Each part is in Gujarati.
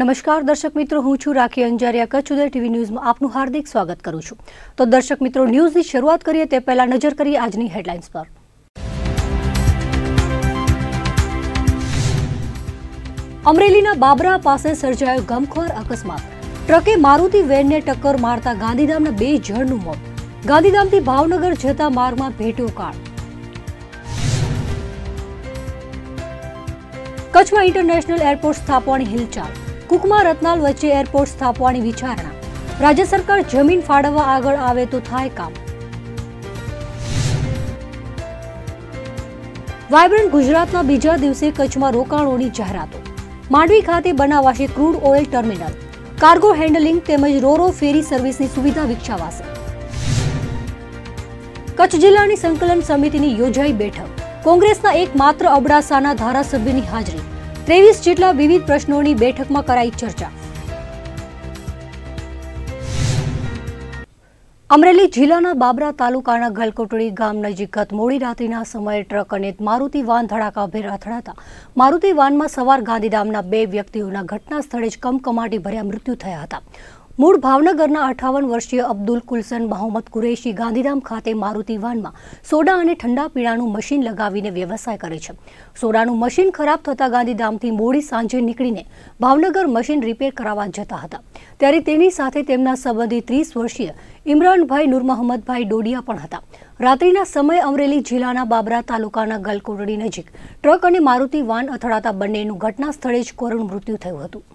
નમસ્કાર દર્શક મિત્રો હું છું રાખી અંજારિયા કચ્છ ઉદય ટીવી ન્યૂઝમાં આપનું હાર્દિક સ્વાગત કરું છું તો દર્શક મિત્રો ન્યૂઝની શરૂઆત કરીએ તે પહેલા નજર કરીએ આજની હેડલાઇન્સ પર અમરેલીના બાબરા પાસે સર્જાયો ગમખોર અકસ્માત ટ્રકે મારુતિ વેનને ટક્કર મારતા ગાંધીધામના બે જણનું મોત ગાંધીધામથી ભાવનગર જતા માર્ગમાં ભેટ્યો કાળ કચ્છમાં ઇન્ટરનેશનલ એરપોર્ટ સ્થાપવાની હિલચાલ કુકમા રત્નાલ વચ્ચે એરપોર્ટ સ્થાપવાની વિચારણા રાજ્ય સરકાર જમીન ફાળવવા આગળ આવે તો થાય કામ વાયબ્રન્ટ ગુજરાતના બીજા દિવસે કચ્છમાં રોકાણોની જાહેરાતો માંડવી ખાતે બનાવાશે crude oil terminal cargo handling તેમજ રોરો ફેરી સર્વિસની સુવિધા વિકસાવાશે કચ્છ જિલ્લાની સંકલન સમિતિની યોજાઈ બેઠક કોંગ્રેસના એકમાત્ર અબડાસાના ધારાસભ્યની હાજરી ત્રેવીસ જેટલા વિવિધ પ્રશ્નોની બેઠકમાં કરાઈ ચર્ચા અમરેલી જિલ્લાના બાબરા તાલુકાના ગલકોટડી ગામ નજીક ગત મોડી રાત્રિના સમયે ટ્રક અને મારુતિ વાન ધડાકાભેર અથડાતા મારુતિ વાનમાં સવાર ગાંધીધામના બે વ્યક્તિઓના ઘટના સ્થળે જ કમકમાટી ભર્યા મૃત્યુ થયા હતા મૂળ ભાવનગરના અઠાવન વર્ષીય અબ્દુલ કુલસન મોહમ્મદ કુરેશી ગાંધીધામ ખાતે મારુતિ વાનમાં સોડા અને ઠંડા પીણાનું મશીન લગાવીને વ્યવસાય કરે છે સોડાનું મશીન ખરાબ થતા ગાંધીધામથી મોડી સાંજે નીકળીને ભાવનગર મશીન રિપેર કરાવવા જતા હતા ત્યારે તેની સાથે તેમના સંબંધી ત્રીસ વર્ષીય ઇમરાનભાઈ નૂરમહમ્મદભાઈ ડોડિયા પણ હતા રાત્રિના સમય અમરેલી જિલ્લાના બાબરા તાલુકાના ગલકોટડી નજીક ટ્રક અને મારુતિ વાન અથડાતા બંનેનું ઘટના સ્થળે જ કોરુણ મૃત્યુ થયું હતું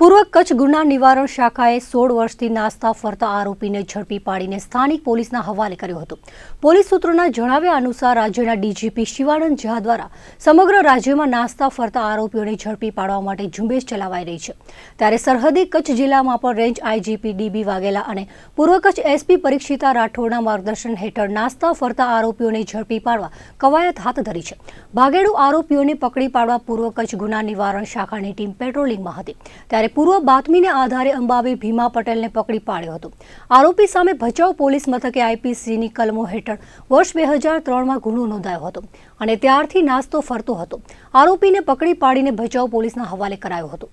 પૂર્વ કચ્છ ગુના નિવારણ શાખાએ સોળ વર્ષથી નાસ્તા ફરતા આરોપીને ઝડપી પાડીને સ્થાનિક પોલીસના હવાલે કર્યો હતો પોલીસ સૂત્રોના જણાવ્યા અનુસાર રાજ્યના ડીજીપી શિવાનંદ ઝા દ્વારા સમગ્ર રાજ્યમાં નાસ્તા ફરતા આરોપીઓને ઝડપી પાડવા માટે ઝુંબેશ ચલાવાઈ રહી છે ત્યારે સરહદી કચ્છ જિલ્લામાં પણ રેન્જ આઈજીપી ડીબી વાઘેલા અને પૂર્વ કચ્છ એસપી પરીક્ષિતા રાઠોડના માર્ગદર્શન હેઠળ નાસ્તા ફરતા આરોપીઓને ઝડપી પાડવા કવાયત હાથ ધરી છે ભાગેડુ આરોપીઓને પકડી પાડવા પૂર્વ કચ્છ ગુના નિવારણ શાખાની ટીમ પેટ્રોલિંગમાં હતી ત્યારે પૂર્વ બાતમીને આધારે અંબાવી ભીમા પટેલને પકડી પાડ્યો હતો આરોપી સામે ભચાઉ પોલીસ મથકે આઈપીસીની કલમો હેઠળ વર્ષ બે હજાર ત્રણમાં ગુનો નોંધાયો હતો અને ત્યારથી નાસ્તો ફરતો હતો આરોપીને પકડી પાડીને ભચાઉ પોલીસના હવાલે કરાયો હતો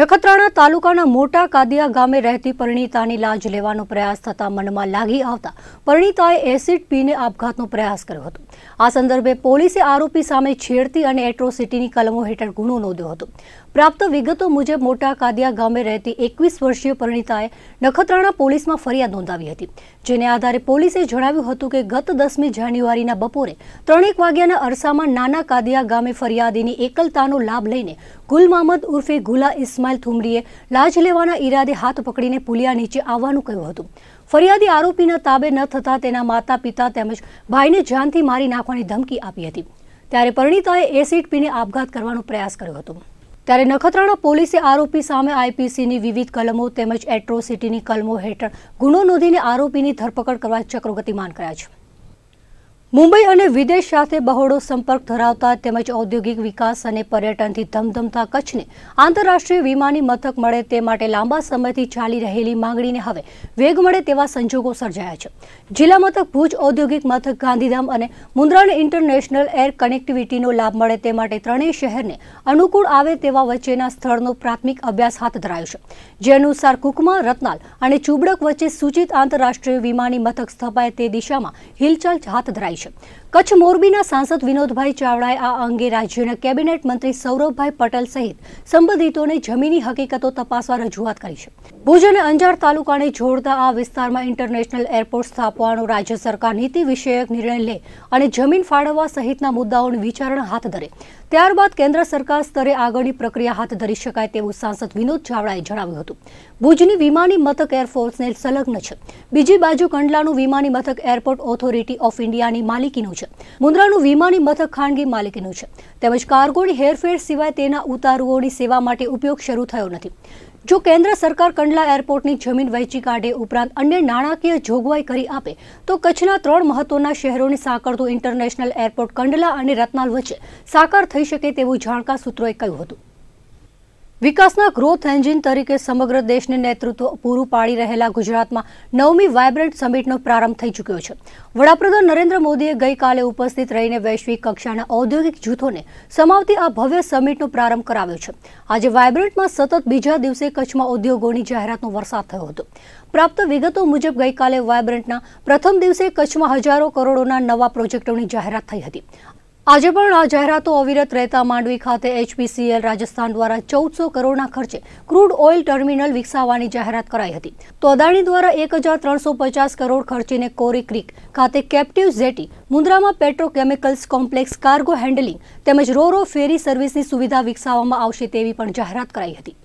નખત્રાણા તાલુકાના મોટા કાદિયા ગામે રહેતી પરિણીતાની લાજ લેવાનો પ્રયાસ થતા મનમાં લાગી આવતા પરિણીતાએ એસિડ પીને આપઘાતનો પ્રયાસ કર્યો હતો આ સંદર્ભે પોલીસે આરોપી સામે છેડતી અને એટ્રોસિટીની કલમો હેઠળ ગુનો નોંધ્યો હતો પ્રાપ્ત વિગતો મુજબ મોટા કાદિયા ગામે રહેતી એકવીસ વર્ષીય પરિણીતાએ નખત્રાણા પોલીસમાં ફરિયાદ નોંધાવી હતી જેને આધારે પોલીસે જણાવ્યું હતું કે ગત દસમી જાન્યુઆરીના બપોરે ત્રણેક વાગ્યાના અરસામાં નાના કાદિયા ગામે ફરિયાદીની એકલતાનો લાભ લઈને ગુલ મામદ ઉર્ફે ગુલા ઇસ્માઇલ થુમરીએ લાજ લેવાના ઈરાદે હાથ પકડીને પુલિયા નીચે આવવાનું કહ્યું હતું ફરિયાદી આરોપીના તાબે ન થતાં તેના માતા પિતા તેમજ ભાઈને જાનથી મારી નાખવાની ધમકી આપી હતી ત્યારે પરિણીતાએ એસિડ પીને આપઘાત કરવાનો પ્રયાસ કર્યો હતો ત્યારે નખત્રાણા પોલીસે આરોપી સામે આઈપીસીની વિવિધ કલમો તેમજ એટ્રોસિટીની કલમો હેઠળ ગુનો નોંધીને આરોપીની ધરપકડ કરવા ચક્રો ગતિમાન કર્યા છે મુંબઈ અને વિદેશ સાથે બહોળો સંપર્ક ધરાવતા તેમજ ઔદ્યોગિક વિકાસ અને પર્યટનથી ધમધમતા કચ્છને આંતરરાષ્ટ્રીય વિમાની મથક મળે તે માટે લાંબા સમયથી ચાલી રહેલી માંગણીને હવે વેગ મળે તેવા સંજોગો સર્જાયા છે જિલ્લા મથક ભુજ ઔદ્યોગિક મથક ગાંધીધામ અને મુંદ્રાને ઇન્ટરનેશનલ એર કનેક્ટિવિટીનો લાભ મળે તે માટે ત્રણેય શહેરને અનુકૂળ આવે તેવા વચ્ચેના સ્થળનો પ્રાથમિક અભ્યાસ હાથ ધરાયો છે જે અનુસાર કુકમા રત્નાલ અને ચુબડક વચ્ચે સૂચિત આંતરરાષ્ટ્રીય વિમાની મથક સ્થપાય તે દિશામાં હિલચાલ હાથ ધરાઈ встречи. કચ્છ મોરબીના સાંસદ વિનોદભાઈ ચાવડાએ આ અંગે રાજ્યના કેબિનેટ મંત્રી સૌરભભાઈ પટેલ સહિત સંબંધિતોને જમીની હકીકતો તપાસવા રજૂઆત કરી છે ભુજ અને અંજાર તાલુકાને જોડતા આ વિસ્તારમાં ઇન્ટરનેશનલ એરપોર્ટ સ્થાપવાનો રાજ્ય સરકાર નીતિ વિષયક નિર્ણય લે અને જમીન ફાળવવા સહિતના મુદ્દાઓની વિચારણા હાથ ધરે ત્યારબાદ કેન્દ્ર સરકાર સ્તરે આગળની પ્રક્રિયા હાથ ધરી શકાય તેવું સાંસદ વિનોદ ચાવડાએ જણાવ્યું હતું ભુજની વિમાની મથક એરફોર્સને સંલગ્ન છે બીજી બાજુ કંડલાનું વિમાની મથક એરપોર્ટ ઓથોરિટી ઓફ ઇન્ડિયાની માલિકીનું છે છે મુન્દ્રાનું વિમાની મથક ખાનગી માલિકીનું છે તેમજ કાર્ગોની હેરફેર સિવાય તેના ઉતારુઓની સેવા માટે ઉપયોગ શરૂ થયો નથી જો કેન્દ્ર સરકાર કંડલા એરપોર્ટની જમીન વહેંચી કાઢે ઉપરાંત અન્ય નાણાકીય જોગવાઈ કરી આપે તો કચ્છના ત્રણ મહત્વના શહેરોને સાંકળતું ઇન્ટરનેશનલ એરપોર્ટ કંડલા અને રત્નાલ વચ્ચે સાકાર થઈ શકે તેવું જાણકાર સૂત્રોએ કહ્યું હતું વિકાસના ગ્રોથ એન્જિન તરીકે સમગ્ર દેશને નેતૃત્વ પૂરું પાડી રહેલા ગુજરાતમાં નવમી વાયબ્રન્ટ સમિટનો પ્રારંભ થઈ ચૂક્યો છે વડાપ્રધાન નરેન્દ્ર મોદીએ ગઈકાલે ઉપસ્થિત રહીને વૈશ્વિક કક્ષાના ઔદ્યોગિક જૂથોને સમાવતી આ ભવ્ય સમિટનો પ્રારંભ કરાવ્યો છે આજે વાયબ્રન્ટમાં સતત બીજા દિવસે કચ્છમાં ઉદ્યોગોની જાહેરાતનો વરસાદ થયો હતો પ્રાપ્ત વિગતો મુજબ ગઈકાલે વાયબ્રન્ટના પ્રથમ દિવસે કચ્છમાં હજારો કરોડોના નવા પ્રોજેક્ટોની જાહેરાત થઈ હતી આજે પણ આ જાહેરાતો અવિરત રહેતા માંડવી ખાતે એચપીસીએલ રાજસ્થાન દ્વારા ચૌદસો કરોડના ખર્ચે ક્રૂડ ઓઇલ ટર્મિનલ વિકસાવવાની જાહેરાત કરાઈ હતી તો અદાણી દ્વારા એક હજાર ત્રણસો પચાસ કરોડ ખર્ચીને કોરી ક્રિક ખાતે કેપ્ટિવ ઝેટી મુન્દ્રામાં પેટ્રોકેમિકલ્સ કોમ્પ્લેક્સ કાર્ગો હેન્ડલિંગ તેમજ રો રો ફેરી સર્વિસની સુવિધા વિકસાવવામાં આવશે તેવી પણ જાહેરાત કરાઈ હતી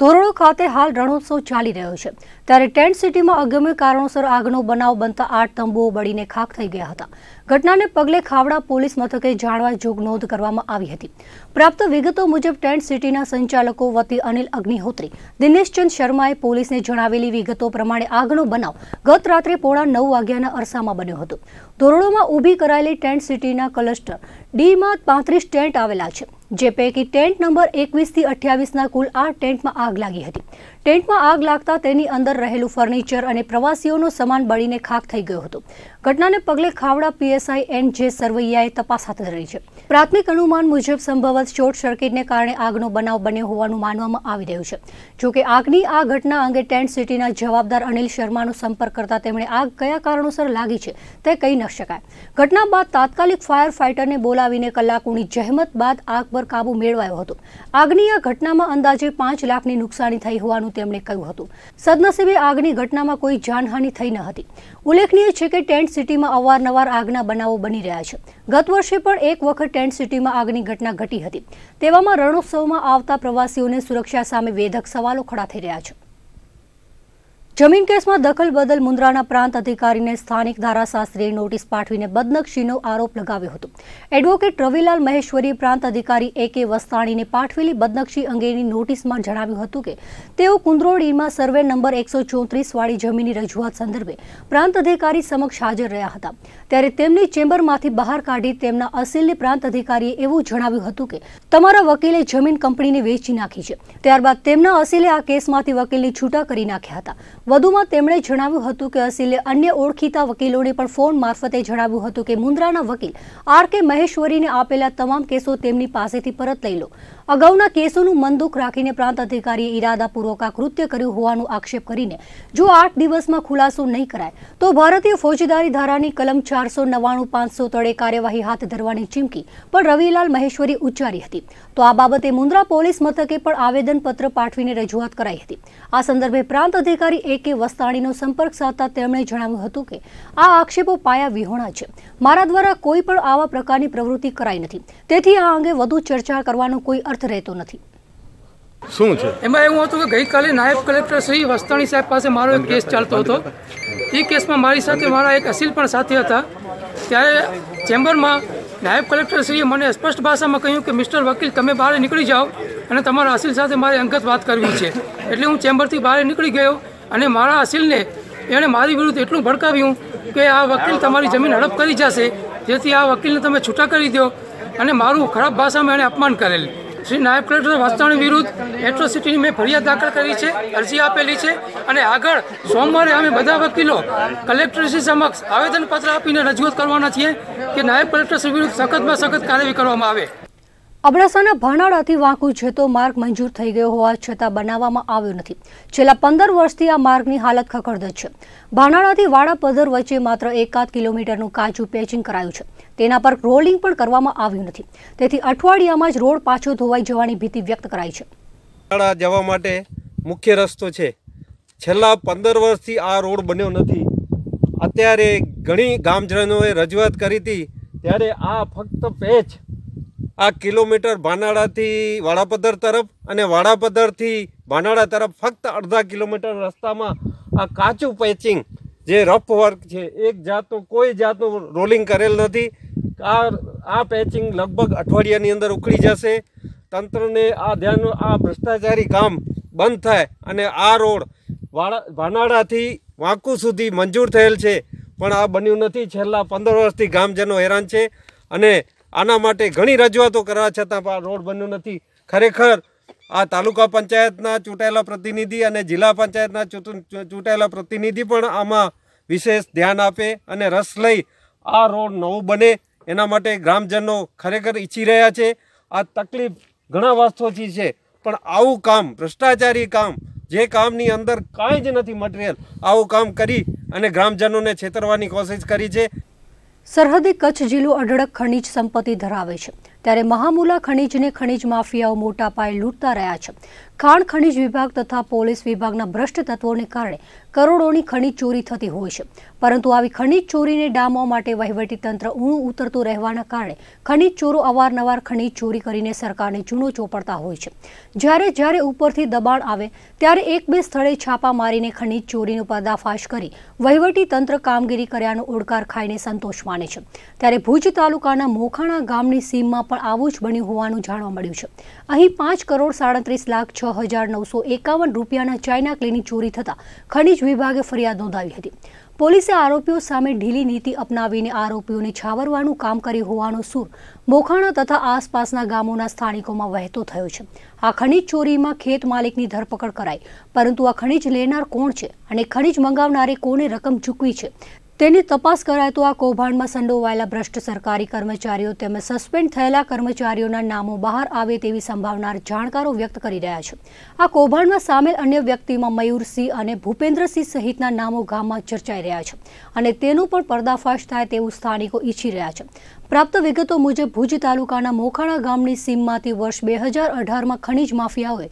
ધોરડો ખાતે હાલ રણોત્સવ ચાલી રહ્યો છે ત્યારે ટેન્ટ સિટીમાં અગમ્ય કારણોસર આગનો બનાવ બનતા આઠ તંબુઓ બળીને ખાખ થઈ ગયા હતા ઘટનાને પગલે ખાવડા પોલીસ મથકે જાણવા જોગ નોંધ કરવામાં આવી હતી પ્રાપ્ત વિગતો મુજબ ટેન્ટ સિટીના સંચાલકો વતી અનિલ અગ્નિહોત્રી દિનેશચંદ શર્માએ પોલીસને જણાવેલી વિગતો પ્રમાણે આગનો બનાવ ગત રાત્રે પોળા નવ વાગ્યાના અરસામાં બન્યો હતો ધોરડોમાં ઊભી કરાયેલી ટેન્ટ સિટીના કલસ્ટર ડીમાં પાંત્રીસ ટેન્ટ આવેલા છે જે પૈકી ટેન્ટ નંબર એકવીસથી અઠ્યાવીસના કુલ આઠ ટેન્ટમાં આગ લાગી હતી ટેન્ટમાં આગ લાગતા તેની અંદર રહેલું ફર્નિચર અને પ્રવાસીઓનો સામાન બળીને ખાખ થઈ ગયો હતો ઘટનાને પગલે ખાવડા પીએસઆઈ એન જે સરવૈયાએ તપાસ હાથ ધરી છે પ્રાથમિક અનુમાન મુજબ સંભવત શોર્ટ સર્કિટને કારણે આગનો બનાવ બન્યો હોવાનું માનવામાં આવી રહ્યું છે જોકે આગની આ ઘટના અંગે ટેન્ટ સિટીના જવાબદાર અનિલ શર્માનો સંપર્ક કરતા તેમણે આગ કયા કારણોસર લાગી છે તે કહી ન શકાય ઘટના બાદ તાત્કાલિક ફાયર ફાઇટરને બોલાવીને કલાકોની જહેમત બાદ આગ પર કાબૂ મેળવાયો હતો આગની આ ઘટનામાં અંદાજે પાંચ લાખની નુકસાની થઈ હોવાનું તેમણે કહ્યું હતું સદનસીબે આગની ઘટનામાં કોઈ જાનહાનિ થઈ ન હતી ઉલ્લેખનીય છે કે ટેન્ટ સિટીમાં અવારનવાર આગના બનાવો બની રહ્યા છે ગત વર્ષે પણ એક વખત ટેન્ટ સિટીમાં આગની ઘટના ઘટી હતી તેવામાં રણોત્સવમાં આવતા પ્રવાસીઓને સુરક્ષા સામે વેધક સવાલો ખડા થઈ રહ્યા છે જમીન કેસમાં દખલ બદલ મુન્દ્રાના પ્રાંત અધિકારીને સ્થાનિક ધારાશાસ્ત્રીએ નોટિસ પાઠવીને બદનક્ષીનો આરોપ લગાવ્યો હતો એડવોકેટ રવિલાલ મહેશ્વરીએ પ્રાંત અધિકારી એ કે વસ્તાણીને પાઠવેલી બદનક્ષી અંગેની નોટિસમાં જણાવ્યું હતું કે તેઓ કુંદ્રોડીમાં સર્વે નંબર એકસો વાળી જમીનની રજૂઆત સંદર્ભે પ્રાંત અધિકારી સમક્ષ હાજર રહ્યા હતા ત્યારે તેમની ચેમ્બરમાંથી બહાર કાઢી તેમના અસીલને પ્રાંત અધિકારીએ એવું જણાવ્યું હતું કે તમારા વકીલે જમીન કંપનીને વેચી નાખી છે ત્યારબાદ તેમના અસીલે આ કેસમાંથી વકીલને છૂટા કરી નાખ્યા હતા વધુમાં તેમણે જણાવ્યું હતું કે અસીલે અન્ય ઓળખીતા વકીલોને પણ ફોન મારફતે જણાવ્યું હતું કે મુન્દ્રાના વકીલ આર કે મહેશ્વરીને આપેલા તમામ કેસો તેમની પાસેથી પરત લઈ લો અગાઉના કેસોનું મનદુખ રાખીને પ્રાંત અધિકારીએ ઇરાદાપૂર્વક આ કૃત્ય કર્યું હોવાનો આક્ષેપ કરીને જો આઠ દિવસમાં ખુલાસો નહીં કરાય તો ભારતીય ફોજદારી ધારાની કલમ ચારસો નવ્વાણું પાંચસો તળે કાર્યવાહી હાથ ધરવાની ચીમકી પણ રવિલાલ મહેશ્વરી ઉચ્ચારી હતી તો આ બાબતે મુન્દ્રા પોલીસ મથકે પણ આવેદનપત્ર પાઠવીને રજૂઆત કરાઈ હતી આ સંદર્ભે પ્રાંત અધિકારી એ કે વસ્તાણીનો સંપર્ક સાધતા તેમણે જણાવ્યું હતું કે આ આક્ષેપો પાયા વિહોણા છે મારા દ્વારા કોઈ પણ આવા પ્રકારની પ્રવૃત્તિ કરાઈ નથી તેથી આ અંગે વધુ ચર્ચા કરવાનો કોઈ અર્થ રહેતો નથી શું છે એમાં એવું હતું કે ગઈકાલે નાયબ કલેક્ટર શ્રી વસ્તાણી સાહેબ પાસે મારો એક કેસ ચાલતો હતો એ કેસમાં મારી સાથે મારા એક અસીલ પણ સાથે હતા ત્યારે ચેમ્બરમાં નાયબ કલેક્ટર શ્રીએ મને સ્પષ્ટ ભાષામાં કહ્યું કે મિસ્ટર વકીલ તમે બહાર નીકળી જાઓ અને તમારા અસીલ સાથે મારે અંગત વાત કરવી છે એટલે હું ચેમ્બરથી બહાર નીકળી ગયો અને મારા અસીલને એણે મારી વિરુદ્ધ એટલું ભડકાવ્યું કે આ વકીલ તમારી જમીન હડપ કરી જશે જેથી આ વકીલને તમે છૂટા કરી દો અને મારું ખરાબ ભાષામાં એણે અપમાન કરેલ શ્રી નાયબ કલેક્ટર વાસણાણી વિરુદ્ધ એટ્રોસિટીની મેં ફરિયાદ દાખલ કરી છે અરજી આપેલી છે અને આગળ સોમવારે અમે બધા વકીલો કલેક્ટરશ્રી સમક્ષ આવેદનપત્ર આપીને રજૂઆત કરવાના છીએ કે નાયબ કલેક્ટરશ્રી વિરુદ્ધ સખતમાં સખત કાર્યવાહી કરવામાં આવે અબડાસાના ભાનાળાથી વાંકુ જતો માર્ગ મંજૂર થઈ ગયો હોવા છતાં બનાવવામાં આવ્યો નથી છેલ્લા પંદર વર્ષથી આ માર્ગની હાલત ખખડદ છે ભાનાળાથી વાડા પદર વચ્ચે માત્ર એકાદ કિલોમીટરનું કાચું પેચિંગ કરાયું છે તેના પર રોલિંગ પણ કરવામાં આવ્યું નથી તેથી અઠવાડિયામાં જ રોડ પાછો ધોવાઈ જવાની ભીતિ વ્યક્ત કરાઈ છે શાળા જવા માટે મુખ્ય રસ્તો છે છેલ્લા પંદર વર્ષથી આ રોડ બન્યો નથી અત્યારે ઘણી ગામજનોએ રજૂઆત કરી હતી ત્યારે આ ફક્ત પેચ આ કિલોમીટર ભાનાડાથી વાડાપદર તરફ અને વાડાપદરથી ભાનાડા તરફ ફક્ત અડધા કિલોમીટર રસ્તામાં આ કાચું પેચિંગ જે રફ વર્ક છે એક જાતનું કોઈ જાતનું રોલિંગ કરેલ નથી આ આ પેચિંગ લગભગ અઠવાડિયાની અંદર ઉકળી જશે તંત્રને આ ધ્યાન આ ભ્રષ્ટાચારી કામ બંધ થાય અને આ રોડ વાળા વાનાડાથી વાંકુ સુધી મંજૂર થયેલ છે પણ આ બન્યું નથી છેલ્લા પંદર વર્ષથી ગામજનો હેરાન છે અને આના માટે ઘણી રજૂઆતો કરવા છતાં પણ આ રોડ બન્યું નથી ખરેખર આ તાલુકા પંચાયતના ચૂંટાયેલા પ્રતિનિધિ અને જિલ્લા પંચાયતના ચૂંટાયેલા પ્રતિનિધિ પણ આમાં વિશેષ ધ્યાન આપે અને રસ લઈ આ રોડ નવું બને એના માટે ગ્રામજનો ખરેખર ઈચ્છી રહ્યા છે આ તકલીફ ઘણા વર્ષોથી છે પણ આવું કામ ભ્રષ્ટાચારી કામ જે કામની અંદર કાંઈ જ નથી મટીરિયલ આવું કામ કરી અને ગ્રામજનોને છેતરવાની કોશિશ કરી છે સરહદે કચ્છ જિલ્લો અઢળક ખનીજ સંપત્તિ ધરાવે છે ત્યારે મહામુલા ખનીજને ખનીજ માફિયાઓ મોટા પાયે લૂંટતા રહ્યા છે ખાણ ખનિજ વિભાગ તથા પોલીસ વિભાગના ભ્રષ્ટ તત્વોને કારણે કરોડોની ખનિજ ચોરી થતી હોય છે પરંતુ આવી ખનિજ ચોરીને ડામવા માટે વહીવટી તંત્ર ઊણું ઉતરતું રહેવાના કારણે ખનિજ ચોરો અવારનવાર ખનિજ ચોરી કરીને સરકારને ચૂનો ચોપડતા હોય છે જ્યારે જ્યારે ઉપરથી દબાણ આવે ત્યારે એક બે સ્થળે છાપા મારીને ખનિજ ચોરીનો પર્દાફાશ કરી વહીવટી તંત્ર કામગીરી કર્યાનો ઓડકાર ખાઈને સંતોષ માને છે ત્યારે ભુજ તાલુકાના મોખાણા ગામની સીમમાં પણ આવું જ બન્યું હોવાનું જાણવા મળ્યું છે અહીં પાંચ કરોડ સાડત્રીસ લાખ છ હજાર નવસો એકાવન રૂપિયાના ચાઇના ક્લેની ચોરી થતાં ખનિજ વિભાગે ફરિયાદ નોંધાવી હતી પોલીસે આરોપીઓ સામે ઢીલી નીતિ અપનાવીને આરોપીઓને છાવરવાનું કામ કર્યું હોવાનો સૂર મોખાણા તથા આસપાસના ગામોના સ્થાનિકોમાં વહેતો થયો છે આ ખનિજ ચોરીમાં ખેત માલિકની ધરપકડ કરાઈ પરંતુ આ ખનિજ લેનાર કોણ છે અને ખનિજ મંગાવનારે કોને રકમ ચૂકવી છે તેની તપાસ કરાય તો આ કૌભાંડમાં સંડોવાયેલા ભ્રષ્ટ સરકારી કર્મચારીઓ તેમજ સસ્પેન્ડ થયેલા કર્મચારીઓના નામો બહાર આવે તેવી સંભાવના જાણકારો વ્યક્ત કરી રહ્યા છે આ કૌભાંડમાં સામેલ અન્ય વ્યક્તિમાં મયુરસિંહ અને ભૂપેન્દ્રસિંહ સહિતના નામો ગામમાં ચર્ચાઈ રહ્યા છે અને તેનું પણ પર્દાફાશ થાય તેવું સ્થાનિકો ઈચ્છી રહ્યા છે પ્રાપ્ત વિગતો મુજબ ભુજ તાલુકાના મોખાણા ગામની સીમમાંથી વર્ષ બે હજાર અઢારમાં ખનીજ માફિયાઓએ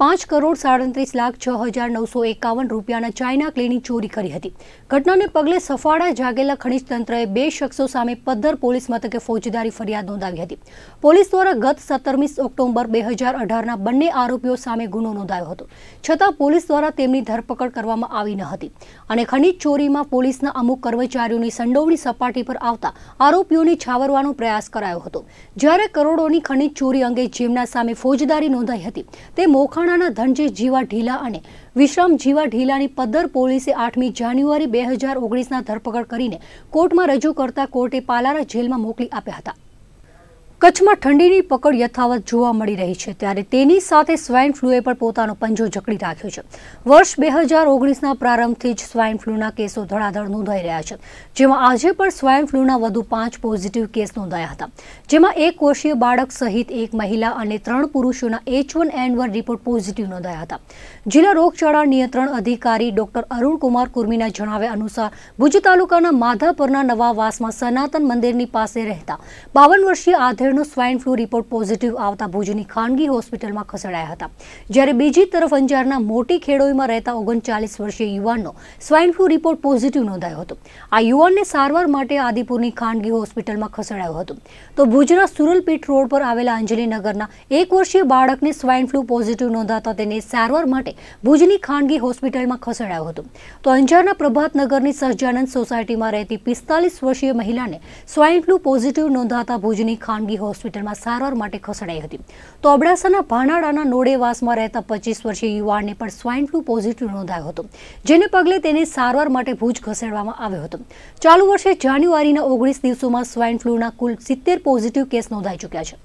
પાંચ કરોડ સાડત્રીસ લાખ છ હજાર નવસો એકાવન રૂપિયાના ચાઇના ક્લેની ચોરી કરી હતી ઘટનાને પગલે સફાળા જાગેલા ખનિજ તંત્રએ બે શખ્સો સામે પદ્ધર પોલીસ મથકે ફોજદારી ફરિયાદ નોંધાવી હતી પોલીસ દ્વારા ગત સત્તરમી ઓક્ટોબર બે હજાર અઢારના બંને આરોપીઓ સામે ગુનો નોંધાયો હતો છતાં પોલીસ દ્વારા તેમની ધરપકડ કરવામાં આવી ન હતી અને ખનિજ ચોરીમાં પોલીસના અમુક કર્મચારીઓની સંડોવણી સપાટી પર આવતા આરોપીઓને છાવરવાનો પ્રયાસ કરાયો હતો જ્યારે કરોડોની ખનિજ ચોરી અંગે જેમના સામે ફોજદારી નોંધાઈ હતી તે મોખા મહેસાણાના ધનજી જીવા ઢીલા અને વિશ્રામ જીવા ઢીલાની પદ્દર પોલીસે આઠમી જાન્યુઆરી બે હજાર ઓગણીસના ધરપકડ કરીને કોર્ટમાં રજૂ કરતા કોર્ટે પાલારા જેલમાં મોકલી આપ્યા હતા કચ્છમાં ઠંડીની પકડ યથાવત જોવા મળી રહી છે ત્યારે તેની સાથે સ્વાઇન ફ્લૂએ પણ પોતાનો પંજો જકડી રાખ્યો છે વર્ષ બે હજાર ઓગણીસના પ્રારંભથી જ સ્વાઇન ફ્લૂના કેસો ધડાધડ નોંધાઈ રહ્યા છે જેમાં આજે પણ સ્વાઇન ફ્લૂના વધુ પાંચ પોઝિટિવ કેસ નોંધાયા હતા જેમાં એક કોષીય બાળક સહિત એક મહિલા અને ત્રણ પુરુષોના H one N one report positive નોંધાયા હતા જિલ્લા રોગચાળા નિયંત્રણ અધિકારી ડોક્ટર અરુણકુમાર કુર્મીના જણાવ્યા અનુસાર ભુજ તાલુકાના માધાપરના વાસમાં સનાતન મંદિરની પાસે રહેતા બાવન વર્ષીય આધેડ દર્દીઓનો સ્વાઇન ફ્લુ રિપોર્ટ પોઝિટિવ આવતા ભુજની ખાનગી હોસ્પિટલમાં ખસેડાયા હતા જ્યારે બીજી તરફ અંજારના મોટી ખેડોઈમાં રહેતા ઓગણચાલીસ વર્ષીય યુવાનનો સ્વાઇન ફ્લુ રિપોર્ટ પોઝિટિવ નોંધાયો હતો આ યુવાનને સારવાર માટે આદિપુરની ખાનગી હોસ્પિટલમાં ખસેડાયો હતો તો ભુજના સુરલપીઠ રોડ પર આવેલા અંજલીનગરના એક વર્ષીય બાળકને સ્વાઇન ફ્લુ પોઝિટિવ નોંધાતા તેને સારવાર માટે ભુજની ખાનગી હોસ્પિટલમાં ખસેડાયો હતો તો અંજારના પ્રભાતનગરની સહજાનંદ સોસાયટીમાં રહેતી પિસ્તાલીસ વર્ષીય મહિલાને સ્વાઇન ફ્લુ પોઝિટિવ નોંધાતા ભુજની ખાનગી હોસ્પિટલમાં સારવાર માટે ખસેડાઈ હતી તો અબડાસાના ભાનાડાના નોડેવાસમાં રહેતા પચીસ વર્ષીય યુવાનને પણ સ્વાઇન ફ્લૂ પોઝિટિવ નોંધાયો હતો જેને પગલે તેને સારવાર માટે ભુજ ખસેડવામાં આવ્યો હતો ચાલુ વર્ષે જાન્યુઆરીના ઓગણીસ દિવસોમાં સ્વાઇન ફ્લૂના કુલ સિત્તેર પોઝિટિવ કેસ નોંધાઈ ચુક્યા છે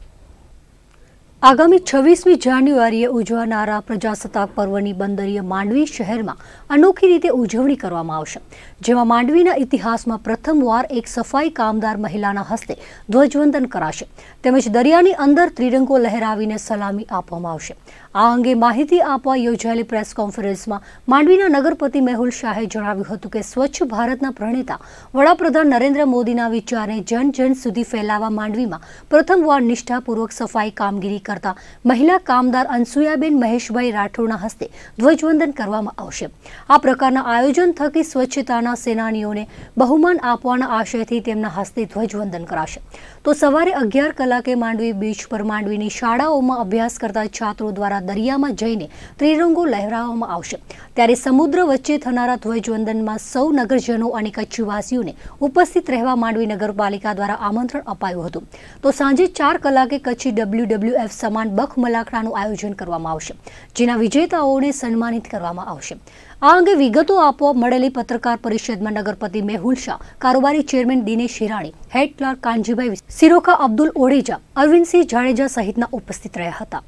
આગામી છવ્વીસમી જાન્યુઆરીએ ઉજવાનારા પ્રજાસત્તાક પર્વની બંદરીય માંડવી શહેરમાં અનોખી રીતે ઉજવણી કરવામાં આવશે જેમાં માંડવીના ઇતિહાસમાં પ્રથમવાર એક સફાઈ કામદાર મહિલાના હસ્તે ધ્વજવંદન કરાશે તેમજ દરિયાની અંદર ત્રિરંગો લહેરાવીને સલામી આપવામાં આવશે આ અંગે માહિતી આપવા યોજાયેલી પ્રેસ કોન્ફરન્સમાં માંડવીના નગરપતિ મેહુલ શાહે જણાવ્યું હતું કે સ્વચ્છ ભારતના પ્રણેતા વડાપ્રધાન નરેન્દ્ર મોદીના વિચારને જન જન સુધી ફેલાવવા માંડવીમાં પ્રથમવાર નિષ્ઠાપૂર્વક સફાઈ કામગીરી કરતા મહિલા કામદાર અનસુયાબેન મહેશભાઈ રાઠોડના હસ્તે ધ્વજવંદન કરવામાં આવશે આ પ્રકારના આયોજન થકી સ્વચ્છતાના સેનાનીઓને બહુમાન આપવાના આશયથી તેમના હસ્તે ધ્વજવંદન કરાશે તો સવારે અગિયાર કલાકે માંડવી બીચ પર માંડવીની શાળાઓમાં અભ્યાસ કરતા છાત્રો દ્વારા દરિયામાં જઈને ત્રિરંગો લહેરાવવામાં આવશે ત્યારે સમુદ્ર વચ્ચે થનારા ધ્વજવંદનમાં સૌ નગરજનો અને કચ્છવાસીઓને ઉપસ્થિત રહેવા માંડવી નગરપાલિકા દ્વારા આમંત્રણ અપાયું હતું તો સાંજે ચાર કલાકે કચ્છી ડબલ્યુડબલ્યુએફ સમાન બખ મલાકડાનું આયોજન કરવામાં આવશે જેના વિજેતાઓને સન્માનિત કરવામાં આવશે આ અંગે વિગતો આપવા મળેલી પત્રકાર પરિષદમાં નગરપતિ મેહુલ શાહ કારોબારી chairman Dinesh Hirani head clerk Kanjibhai Siroka Abdul Odeja Arvindsinh Jadeja સહિતના ઉપસ્થિત રહ્યા હતા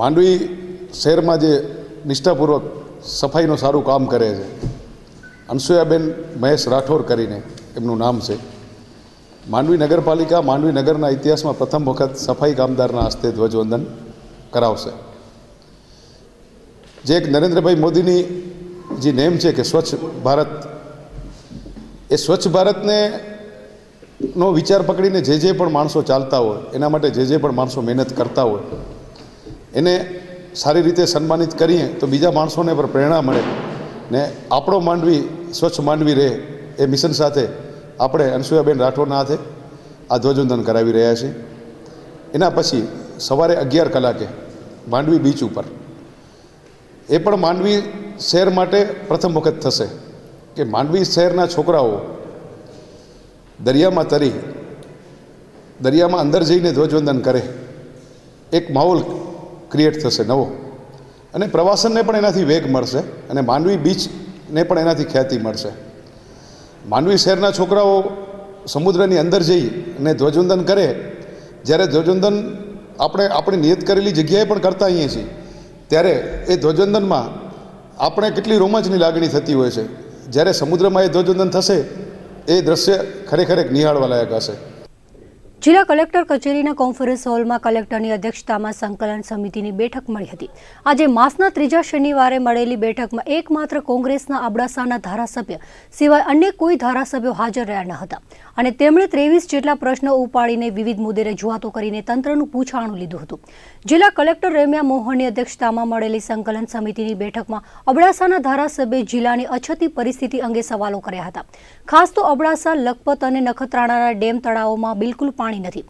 માંડવી શહેરમાં જે નિષ્ઠાપૂર્વક સફાઈનું સારું કામ કરે છે અનસુયાબેન મહેશ રાઠોર કરીને એમનું નામ છે માંડવી નગરપાલિકા માંડવી નગરના ઇતિહાસમાં પ્રથમ વખત સફાઈ કામદારના હસ્તે ધ્વજવંદન કરાવશે જે એક નરેન્દ્રભાઈ મોદીની જે નેમ છે કે સ્વચ્છ ભારત એ સ્વચ્છ ભારતને નો વિચાર પકડીને જે જે પણ માણસો ચાલતા હોય એના માટે જે જે પણ માણસો મહેનત કરતા હોય એને સારી રીતે સન્માનિત કરીએ તો બીજા માણસોને પણ પ્રેરણા મળે ને આપણો માંડવી સ્વચ્છ માંડવી રહે એ મિશન સાથે આપણે અનસુયાબેન રાઠોડના હાથે આ ધ્વજવંદન કરાવી રહ્યા છીએ એના પછી સવારે અગિયાર કલાકે માંડવી બીચ ઉપર એ પણ માંડવી શહેર માટે પ્રથમ વખત થશે કે માંડવી શહેરના છોકરાઓ દરિયામાં તરી દરિયામાં અંદર જઈને ધ્વજવંદન કરે એક માહોલ ક્રિએટ થશે નવો અને પ્રવાસનને પણ એનાથી વેગ મળશે અને માંડવી બીચને પણ એનાથી ખ્યાતિ મળશે માંડવી શહેરના છોકરાઓ સમુદ્રની અંદર જઈ અને ધ્વજવંદન કરે જ્યારે ધ્વજવંદન આપણે આપણી નિયત કરેલી જગ્યાએ પણ કરતા આવીએ છીએ ત્યારે એ ધ્વજવંદનમાં આપણે કેટલી રોમાંચની લાગણી થતી હોય છે જ્યારે સમુદ્રમાં એ ધ્વજવંદન થશે એ દ્રશ્ય ખરેખર એક નિહાળવા લાયક હશે જિલ્લા કલેક્ટર કચેરીના કોન્ફરન્સ હોલમાં કલેક્ટરની અધ્યક્ષતામાં સંકલન સમિતિની બેઠક મળી હતી આજે માસના ત્રીજા શનિવારે મળેલી બેઠકમાં એકમાત્ર કોંગ્રેસના અબડાસાના ધારાસભ્ય સિવાય અન્ય કોઈ ધારાસભ્યો હાજર રહ્યા ન હતા અને તેમણે ત્રેવીસ જેટલા પ્રશ્નો ઉપાડીને વિવિધ મુદ્દે રજૂઆતો કરીને તંત્રનું પૂછાણું લીધું હતું જિલ્લા કલેક્ટર રેમ્યા મોહનની અધ્યક્ષતામાં મળેલી સંકલન સમિતિની બેઠકમાં અબડાસાના ધારાસભ્ય જિલ્લાની અછતી પરિસ્થિતિ અંગે સવાલો કર્યા હતા ખાસ તો અબડાસા લખપત અને નખત્રાણાના ડેમ તળાવોમાં બિલકુલ પાણી નથી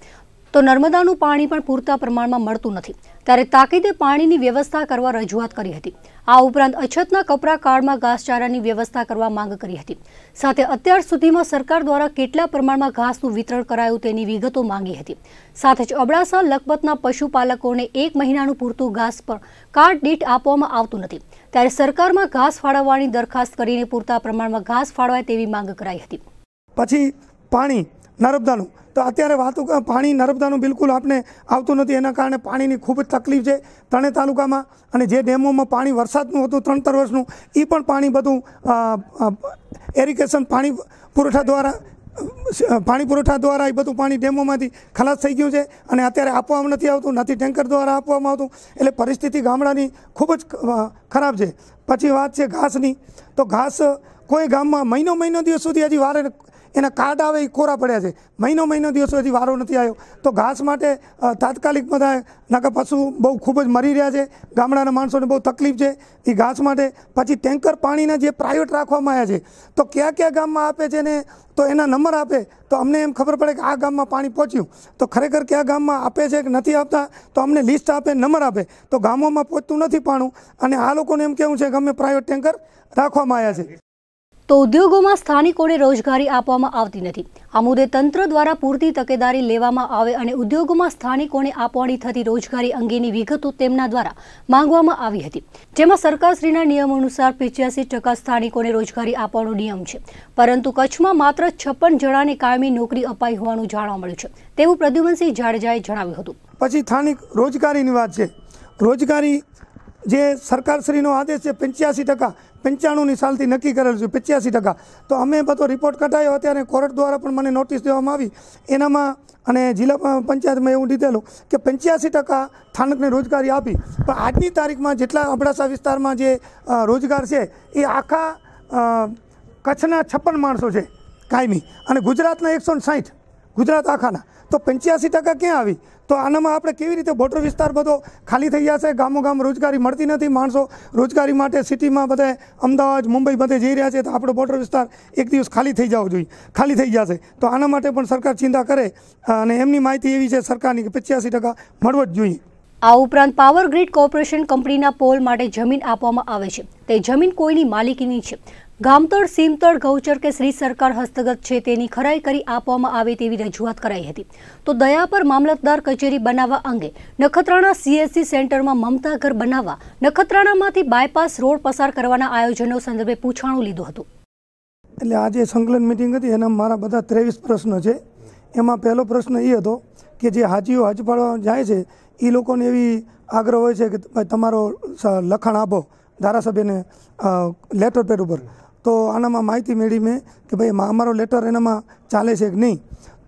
તો નર્મદાનું પાણી પણ પૂરતા પ્રમાણમાં મળતું નથી ત્યારે તાકીદે પાણીની વ્યવસ્થા કરવા રજૂઆત કરી હતી આ ઉપરાંત અછતના કપરા કાળમાં ઘાસચારાની વ્યવસ્થા કરવા માંગ કરી હતી સાથે અત્યાર સુધીમાં સરકાર દ્વારા કેટલા પ્રમાણમાં ઘાસનું વિતરણ કરાયું તેની વિગતો માંગી હતી સાથે જ અબડાસા લખપતના પશુપાલકોને એક મહિનાનું પૂરતું ઘાસ પર કાર્ડ દીઠ આપવામાં આવતું નથી ત્યારે સરકારમાં ઘાસ ફાળવવાની દરખાસ્ત કરીને પૂરતા પ્રમાણમાં ઘાસ ફાળવાય તેવી માંગ કરાઈ હતી પછી પાણી નર્મદાનું તો અત્યારે વાતો પાણી નર્મદાનું બિલકુલ આપણે આવતું નથી એના કારણે પાણીની ખૂબ જ તકલીફ છે તણે તાલુકામાં અને જે ડેમોમાં પાણી વરસાદનું હતું ત્રણ ત્રણ વર્ષનું એ પણ પાણી બધું એરિગેશન પાણી પુરવઠા દ્વારા પાણી પુરવઠા દ્વારા એ બધું પાણી ડેમોમાંથી ખલાસ થઈ ગયું છે અને અત્યારે આપવામાં નથી આવતું નથી ટેન્કર દ્વારા આપવામાં આવતું એટલે પરિસ્થિતિ ગામડાની ખૂબ જ ખરાબ છે પછી વાત છે ઘાસની તો ઘાસ કોઈ ગામમાં મહિનો મહિનો દિવસ સુધી હજી વારે એના કાર્ડ આવે એ કોરા પડ્યા છે મહિનો મહિનો દિવસો હજી વારો નથી આવ્યો તો ઘાસ માટે તાત્કાલિક બધા નાકા પશુ બહુ ખૂબ જ મરી રહ્યા છે ગામડાના માણસોને બહુ તકલીફ છે એ ઘાસ માટે પછી ટેન્કર પાણીના જે પ્રાઇવેટ રાખવામાં આવ્યા છે તો કયા કયા ગામમાં આપે છે ને તો એના નંબર આપે તો અમને એમ ખબર પડે કે આ ગામમાં પાણી પહોંચ્યું તો ખરેખર કયા ગામમાં આપે છે કે નથી આપતા તો અમને લિસ્ટ આપે નંબર આપે તો ગામોમાં પહોંચતું નથી પાણું અને આ લોકોને એમ કેવું છે કે અમે પ્રાઇવેટ ટેન્કર રાખવામાં આવ્યા છે તો ઉદ્યોગોમાં સ્થાનિકોને રોજગારી આપવામાં આવતી નથી આ મુદ્દે તંત્ર દ્વારા પૂરતી તકેદારી લેવામાં આવે અને ઉદ્યોગોમાં સ્થાનિકોને આપવાની થતી રોજગારી અંગેની વિગતો તેમના દ્વારા માંગવામાં આવી હતી જેમાં સરકારશ્રીના નિયમ અનુસાર પિચ્યાસી ટકા સ્થાનિકોને રોજગારી આપવાનો નિયમ છે પરંતુ કચ્છમાં માત્ર છપ્પન જણાને કાયમી નોકરી અપાઈ હોવાનું જાણવા મળ્યું છે તેવું પ્રદ્યુમનસિંહ જાડેજાએ જણાવ્યું હતું પછી સ્થાનિક રોજગારીની વાત છે રોજગારી જે સરકારશ્રીનો આદેશ છે પંચ્યાસી ટકા પંચાણુંની સાલથી નક્કી કરેલું છે પંચ્યાસી ટકા તો અમે બધો રિપોર્ટ કઢાયો અત્યારે કોર્ટ દ્વારા પણ મને નોટિસ દેવામાં આવી એનામાં અને જિલ્લા પંચાયતમાં એવું લીધેલું કે પંચ્યાસી ટકા સ્થાનકને રોજગારી આપી પણ આજની તારીખમાં જેટલા અબડાસા વિસ્તારમાં જે રોજગાર છે એ આખા કચ્છના છપ્પન માણસો છે કાયમી અને ગુજરાતના એકસો સાઠ ગુજરાત આખાના તો પંચ્યાસી ટકા ક્યાં આવી તો આનામાં આપણે કેવી રીતે બોર્ડર વિસ્તાર બધો ખાલી થઈ જશે ગામો ગામ રોજગારી મળતી નથી માણસો રોજગારી માટે સિટીમાં બધે અમદાવાદ મુંબઈ બધે જઈ રહ્યા છે તો આપણો બોર્ડર વિસ્તાર એક દિવસ ખાલી થઈ જવો જોઈએ ખાલી થઈ જશે તો આના માટે પણ સરકાર ચિંતા કરે અને એમની માહિતી એવી છે સરકારની કે પંચ્યાસી ટકા મળવો જ જોઈએ આ ઉપરાંત પાવર ગ્રીડ કોર્પોરેશન કંપનીના પોલ માટે જમીન આપવામાં આવે છે તે જમીન કોઈની માલિકીની છે ગામતળ સીમતળ ગૌચર કે શ્રી સરકાર હસ્તગત છે તેની ખરાઈ કરી આપવામાં આવે તેવી રજૂઆત કરાઈ હતી તો દયા પર મામલતદાર કચેરી બનાવવા અંગે નખત્રાણા સીએસસી સેન્ટરમાં મમતા ઘર બનાવવા નખત્રાણામાંથી બાયપાસ રોડ પસાર કરવાના આયોજનો સંદર્ભે પૂછાણું લીધું હતું એટલે આજે સંકલન મિટિંગ હતી એના મારા બધા ત્રેવીસ પ્રશ્નો છે એમાં પહેલો પ્રશ્ન એ હતો કે જે હાજીઓ હાજ જાય છે એ લોકોને એવી આગ્રહ હોય છે કે તમારો લખાણ આપો ધારાસભ્યને લેટર પેડ ઉપર તો આનામાં માહિતી મેળવી મેં કે ભાઈ અમારો લેટર એનામાં ચાલે છે કે નહીં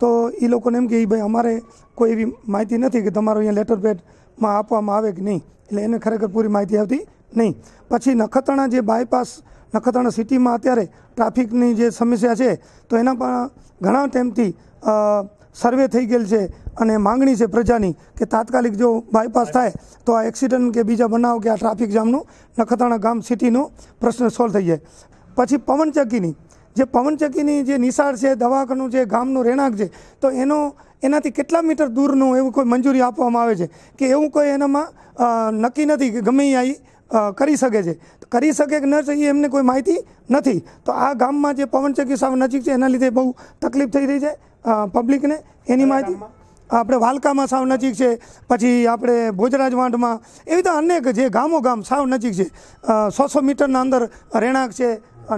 તો એ લોકોને એમ કે ભાઈ અમારે કોઈ એવી માહિતી નથી કે તમારો અહીંયા લેટર પેડમાં આપવામાં આવે કે નહીં એટલે એને ખરેખર પૂરી માહિતી આવતી નહીં પછી નખત્રાણા જે બાયપાસ નખત્રાણા સિટીમાં અત્યારે ટ્રાફિકની જે સમસ્યા છે તો એના પણ ઘણા ટાઈમથી સર્વે થઈ ગયેલ છે અને માંગણી છે પ્રજાની કે તાત્કાલિક જો બાયપાસ થાય તો આ એક્સિડન્ટ કે બીજા બનાવ કે આ ટ્રાફિક જામનું નખત્રાણા ગામ સિટીનો પ્રશ્ન સોલ્વ થઈ જાય પછી પવનચક્કીની જે પવનચક્કીની જે નિશાળ છે દવાખાનું છે ગામનું રહેણાંક છે તો એનો એનાથી કેટલા મીટર દૂરનું એવું કોઈ મંજૂરી આપવામાં આવે છે કે એવું કોઈ એનામાં નક્કી નથી કે ગમે અહીં કરી શકે છે કરી શકે કે ન છે એ એમને કોઈ માહિતી નથી તો આ ગામમાં જે પવનચક્કી સાવ નજીક છે એના લીધે બહુ તકલીફ થઈ રહી છે પબ્લિકને એની માહિતી આપણે વાલકામાં સાવ નજીક છે પછી આપણે ભોજરાજ વાંઢમાં એવી તો અનેક જે ગામો ગામ સાવ નજીક છે સો સો મીટરના અંદર રહેણાંક છે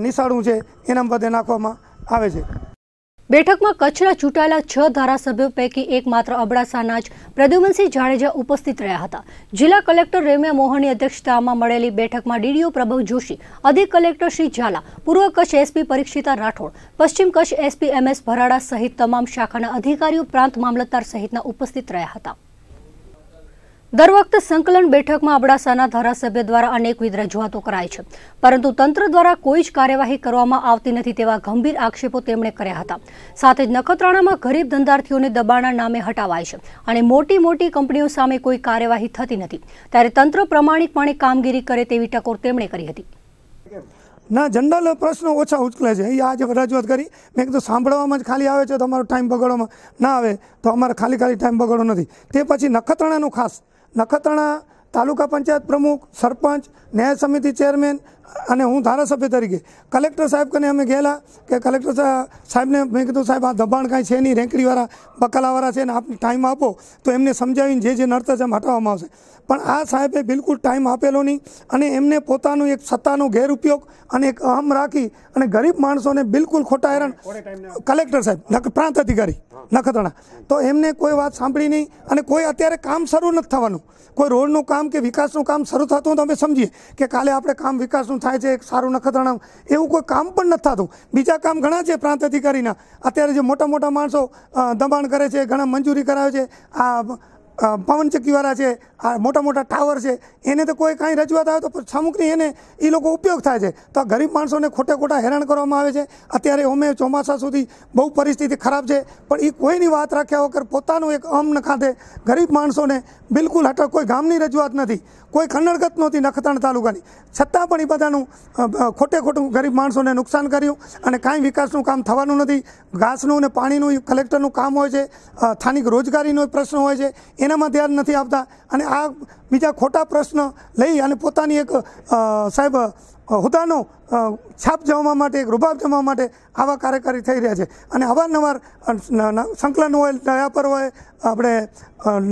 નિશાળું છે એના બધે નાખવામાં આવે છે બેઠકમાં કચ્છના ચૂંટાયેલા છ ધારાસભ્યો પૈકી એકમાત્ર અબડાસાના જ પ્રદ્યુમનસિંહ જાડેજા ઉપસ્થિત રહ્યા હતા જિલ્લા કલેક્ટર રેમ્યા મોહનની અધ્યક્ષતામાં મળેલી બેઠકમાં ડીડીઓ પ્રભવ જોશી અધિક કલેક્ટર શ્રી ઝાલા પૂર્વ કચ્છ એસપી પરીક્ષિતા રાઠોડ પશ્ચિમ Kutch SP M S Bharada સહિત તમામ શાખાના અધિકારીઓ પ્રાંત મામલતદાર સહિતના ઉપસ્થિત રહ્યા હતા દર વખતે સંકલન બેઠકમાં અબડાસાના ધારાસભ્ય દ્વારા અનેકવિધ રજૂઆતો કરાય છે પરંતુ તંત્ર દ્વારા કોઈ જ કાર્યવાહી કરવામાં આવતી નથી તેવા ગંભીર આક્ષેપો તેમણે કર્યા હતા સાથે જ નખત્રાણામાં ગરીબ ધંધાર્થીઓને દબાણના નામે હટાવાય છે અને મોટી મોટી કંપનીઓ સામે કોઈ કાર્યવાહી થતી નથી ત્યારે તંત્ર પ્રમાણિકપણે કામગીરી કરે તેવી ટકોર તેમણે કરી હતી ના જનરલ પ્રશ્નો ઓછા ઉચકલે છે એ આજે રજૂઆત કરી મેં કીધું સાંભળવામાં જ ખાલી આવે છે તો અમારો ટાઈમ બગડવામાં ના આવે તો અમારે ખાલી ખાલી ટાઈમ બગાડો નથી તે પછી નખત્રાણાનું ખાસ નખત્રાણા તાલુકા પંચાયત પ્રમુખ સરપંચ ન્યાય સમિતિ ચેરમેન અને હું ધારાસભ્ય તરીકે કલેક્ટર સાહેબ કને અમે ગયેલા કે કલેક્ટર સાહેબને મેં કીધું સાહેબ આ દબાણ કાંઈ છે નહીં રેંકડીવાળા બકાલાવાળા છે ને આપને ટાઈમ આપો તો એમને સમજાવીને જે જે નર્તજ એમ હટાવવામાં આવશે પણ આ સાહેબે બિલકુલ ટાઈમ આપેલો નહીં અને એમને પોતાનું એક સત્તાનો ગેરઉપયોગ અને એક અહમ રાખી અને ગરીબ માણસોને બિલકુલ ખોટા હેરાન કલેક્ટર સાહેબ પ્રાંત અધિકારી નખત્રાણા તો એમને કોઈ વાત સાંભળી નહીં અને કોઈ અત્યારે કામ શરૂ નથી થવાનું કોઈ રોડનું કામ કે વિકાસનું કામ શરૂ થતું તો અમે સમજીએ કે કાલે આપણે કામ વિકાસનું થાય છે એક સારું નખત્રાણા એવું કોઈ કામ પણ નથી થતું બીજા કામ ઘણા છે પ્રાંત અધિકારીના અત્યારે જે મોટા મોટા માણસો દબાણ કરે છે ઘણા મંજૂરી કરાવે છે આ પવનચક્કીવાળા છે આ મોટા મોટા ટાવર છે એને તો કોઈ કાંઈ રજૂઆત આવે તો છમુકની એને એ લોકો ઉપયોગ થાય છે તો ગરીબ માણસોને ખોટે ખોટા હેરાન કરવામાં આવે છે અત્યારે અમે ચોમાસા સુધી બહુ પરિસ્થિતિ ખરાબ છે પણ એ કોઈની વાત રાખ્યા વગર પોતાનું એક અમન ખાતે ગરીબ માણસોને બિલકુલ હટક કોઈ ગામની રજૂઆત નથી કોઈ ખંડરગત નહોતી નખત્રાણ તાલુકાની છતાં પણ એ બધાનું ખોટે ખોટું ગરીબ માણસોને નુકસાન કર્યું અને કાંઈ વિકાસનું કામ થવાનું નથી ઘાસનું ને પાણીનું કલેક્ટરનું કામ હોય છે સ્થાનિક રોજગારીનો પ્રશ્ન હોય છે એનામાં ધ્યાન નથી આપતા અને આ બીજા ખોટા પ્રશ્ન લઈ અને પોતાની એક સાહેબ હોદ્દાનો છાપ જમવા માટે એક રૂબાબ જમવા માટે આવા કાર્યકારી થઈ રહ્યા છે અને અવારનવાર સંકલન હોય દયાપર હોય આપણે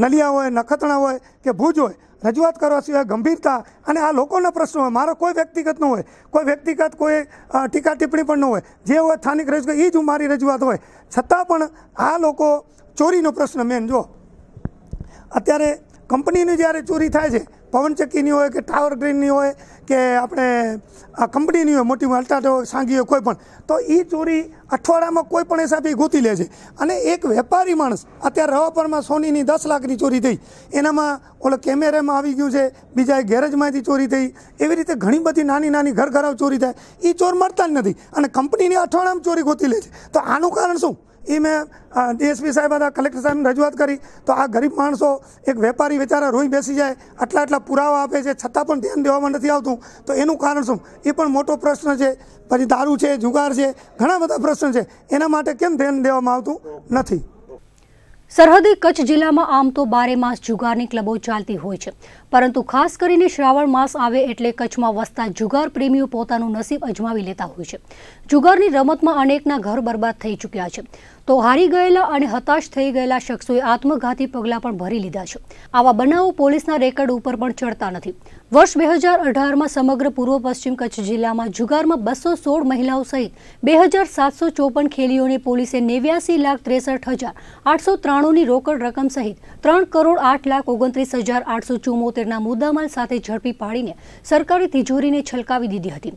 નલિયા હોય નખત્રણા હોય કે ભુજ હોય રજૂઆત કરવા સિવાય ગંભીરતા અને આ લોકોના પ્રશ્નો હોય મારો કોઈ વ્યક્તિગત ન હોય કોઈ વ્યક્તિગત કોઈ ટીકા ટિપ્પણી પણ ન હોય જે હોય સ્થાનિક રજૂઆત એ જ મારી રજૂઆત હોય છતાં પણ આ લોકો ચોરીનો પ્રશ્ન મેન જો અત્યારે કંપનીની જ્યારે ચોરી થાય છે પવનચક્કીની હોય કે ટાવર ગ્રીનની હોય કે આપણે કંપનીની હોય મોટી અલ્ટાટો હોય સાંગી હોય કોઈ પણ તો એ ચોરી અઠવાડિયામાં કોઈ પણ હિસાબે ગોતી લે છે અને એક વેપારી માણસ અત્યારે રવાપરમાં સોનીની દસ લાખની ચોરી થઈ એનામાં ઓલો કેમેરામાં આવી ગયું છે બીજા ગેરેજમાંથી ચોરી થઈ એવી રીતે ઘણી બધી નાની નાની ઘર ઘરાવ ચોરી થાય એ ચોર મળતા જ નથી અને કંપનીની અઠવાડિયામાં ચોરી ગોતી લે છે તો આનું કારણ શું એ મેં ડીએસપી સાહેબ હતા કલેક્ટર સાહેબને રજૂઆત કરી તો આ ગરીબ માણસો એક વેપારી બિચારા રોઈ બેસી જાય આટલા આટલા પુરાવા આપે છે છતાં પણ ધ્યાન દેવામાં નથી આવતું તો એનું કારણ શું એ પણ મોટો પ્રશ્ન છે પછી દારૂ છે જુગાર છે ઘણા બધા પ્રશ્ન છે એના માટે કેમ ધ્યાન દેવામાં આવતું નથી સરહદી કચ્છ જિલ્લામાં આમ તો બારે માસ જુગારની ક્લબો ચાલતી હોય છે પરંતુ ખાસ કરીને શ્રાવણ માસ આવે એટલે કચ્છમાં વસતા જુગાર પ્રેમીઓ પોતાનું નસીબ અજમાવી લેતા હોય છે જુગારની રમતમાં અનેકના ઘર બરબાદ થઈ ચૂક્યા છે તો હારી ગયેલા અને હતાશ થઈ ગયેલા શખ્સોએ આત્મઘાતી પગલાં પણ ભરી લીધા છે આવા બનાવો પોલીસના રેકર્ડ ઉપર પણ ચડતા નથી વર્ષ બે હજાર અઢારમાં સમગ્ર પૂર્વ પશ્ચિમ કચ્છ જિલ્લામાં જુગારમાં બસો સોળ મહિલાઓ સહિત બે હજાર સાતસો ચોપન ખેલીઓને પોલીસે નેવ્યાસી લાખ ત્રેસઠ હજાર આઠસો ત્રાણુંની રોકડ રકમ સહિત ત્રણ કરોડ આઠ લાખ ઓગણત્રીસ હજાર આઠસો ચુમ્મોતેર નગરના મુદ્દામાલ સાથે ઝડપી પાડીને સરકારી તિજોરીને છલકાવી દીધી હતી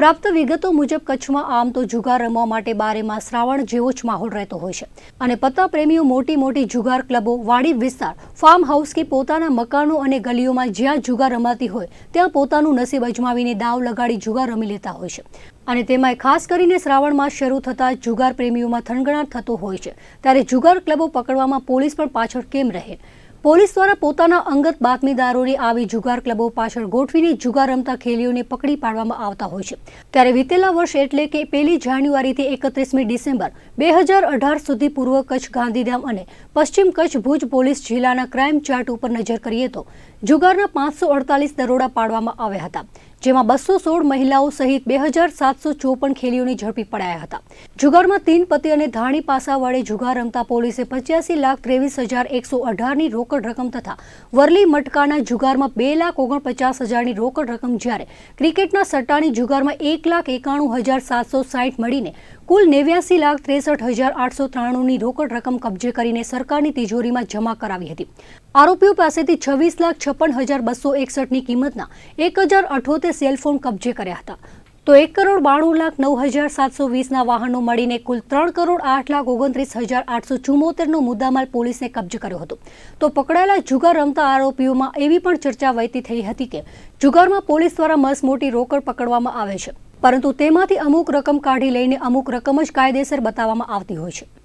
પ્રાપ્ત વિગતો મુજબ કચ્છમાં આમ તો જુગાર રમવા માટે બારેમાં શ્રાવણ જેવો જ માહોલ રહેતો હોય છે અને પત્તા પ્રેમીઓ મોટી મોટી જુગાર ક્લબો વાડી વિસ્તાર ફાર્મ હાઉસ કે પોતાના મકાનો અને ગલીઓમાં જ્યાં જુગાર રમાતી હોય ત્યાં પોતાનું નસીબ અજમાવીને દાવ લગાડી જુગાર રમી લેતા હોય છે અને તેમાં ખાસ કરીને શ્રાવણમાં શરૂ થતા જુગાર પ્રેમીઓમાં થનગણાટ થતો હોય છે ત્યારે જુગાર ક્લબો પકડવામાં પોલીસ પણ પાછળ કેમ રહે પોલીસ દ્વારા પોતાના અંગત બાતમીદારોને આવી જુગાર ક્લબો પાછળ ગોઠવીને જુગાર રમતા ખેલીઓને પકડી પાડવામાં આવતા હોય છે ત્યારે વીતેલા વર્ષ એટલે કે પહેલી જાન્યુઆરીથી એકત્રીસમી ડિસેમ્બર બે હજાર અઢાર સુધી પૂર્વ કચ્છ ગાંધીધામ અને પશ્ચિમ કચ્છ ભુજ પોલીસ જિલ્લાના ક્રાઇમ ચાર્ટ ઉપર નજર કરીએ તો જુગારના પાંચસો અડતાલીસ દરોડા પાડવામાં આવ્યા હતા જેમાં બસો સોળ મહિલાઓ સહિત બે હજાર સાતસો ચોપન ખેલીઓને ઝડપી પડાયા હતા જુગારમાં તીન પતિ અને ધાણી પાસા વડે જુગાર રમતા પોલીસે પંચ્યાસી લાખ ત્રેવીસ હજાર એકસો અઢારની રોકડ રકમ તથા વરલી મટકાના જુગારમાં બે લાખ ઓગણપચાસ હજારની રોકડ રકમ જ્યારે ક્રિકેટના સટ્ટાની જુગારમાં એક લાખ એકાણું હજાર સાતસો સાઠ મળીને કુલ નેવ્યાસી લાખ ત્રેસઠ હજાર આઠસો ત્રાણુંની રોકડ રકમ કબજે કરીને સરકારની તિજોરીમાં જમા કરાવી હતી આરોપીઓ પાસેથી છવ્વીસ લાખ છપ્પન હજાર બસો એકસઠની કિંમતના એક હજાર અઠોતેર સેલફોન કબજે કર્યા હતા તો એક કરોડ બાણું લાખ નવ હજાર સાતસો વીસના વાહનો મળીને કુલ ત્રણ કરોડ આઠ લાખ ઓગણત્રીસ હજાર આઠસો ચુમ્મોતેરનો મુદ્દામાલ પોલીસને કબજે કર્યો હતો તો પકડાયેલા જુગાર રમતા આરોપીઓમાં એવી પણ ચર્ચા વહેતી થઈ હતી કે જુગારમાં પોલીસ દ્વારા મસ મોટી રોકડ પકડવામાં આવે છે પરંતુ તેમાંથી અમુક રકમ કાઢી લઈને અમુક રકમ જ કાયદેસર બતાવવામાં આવતી હોય છે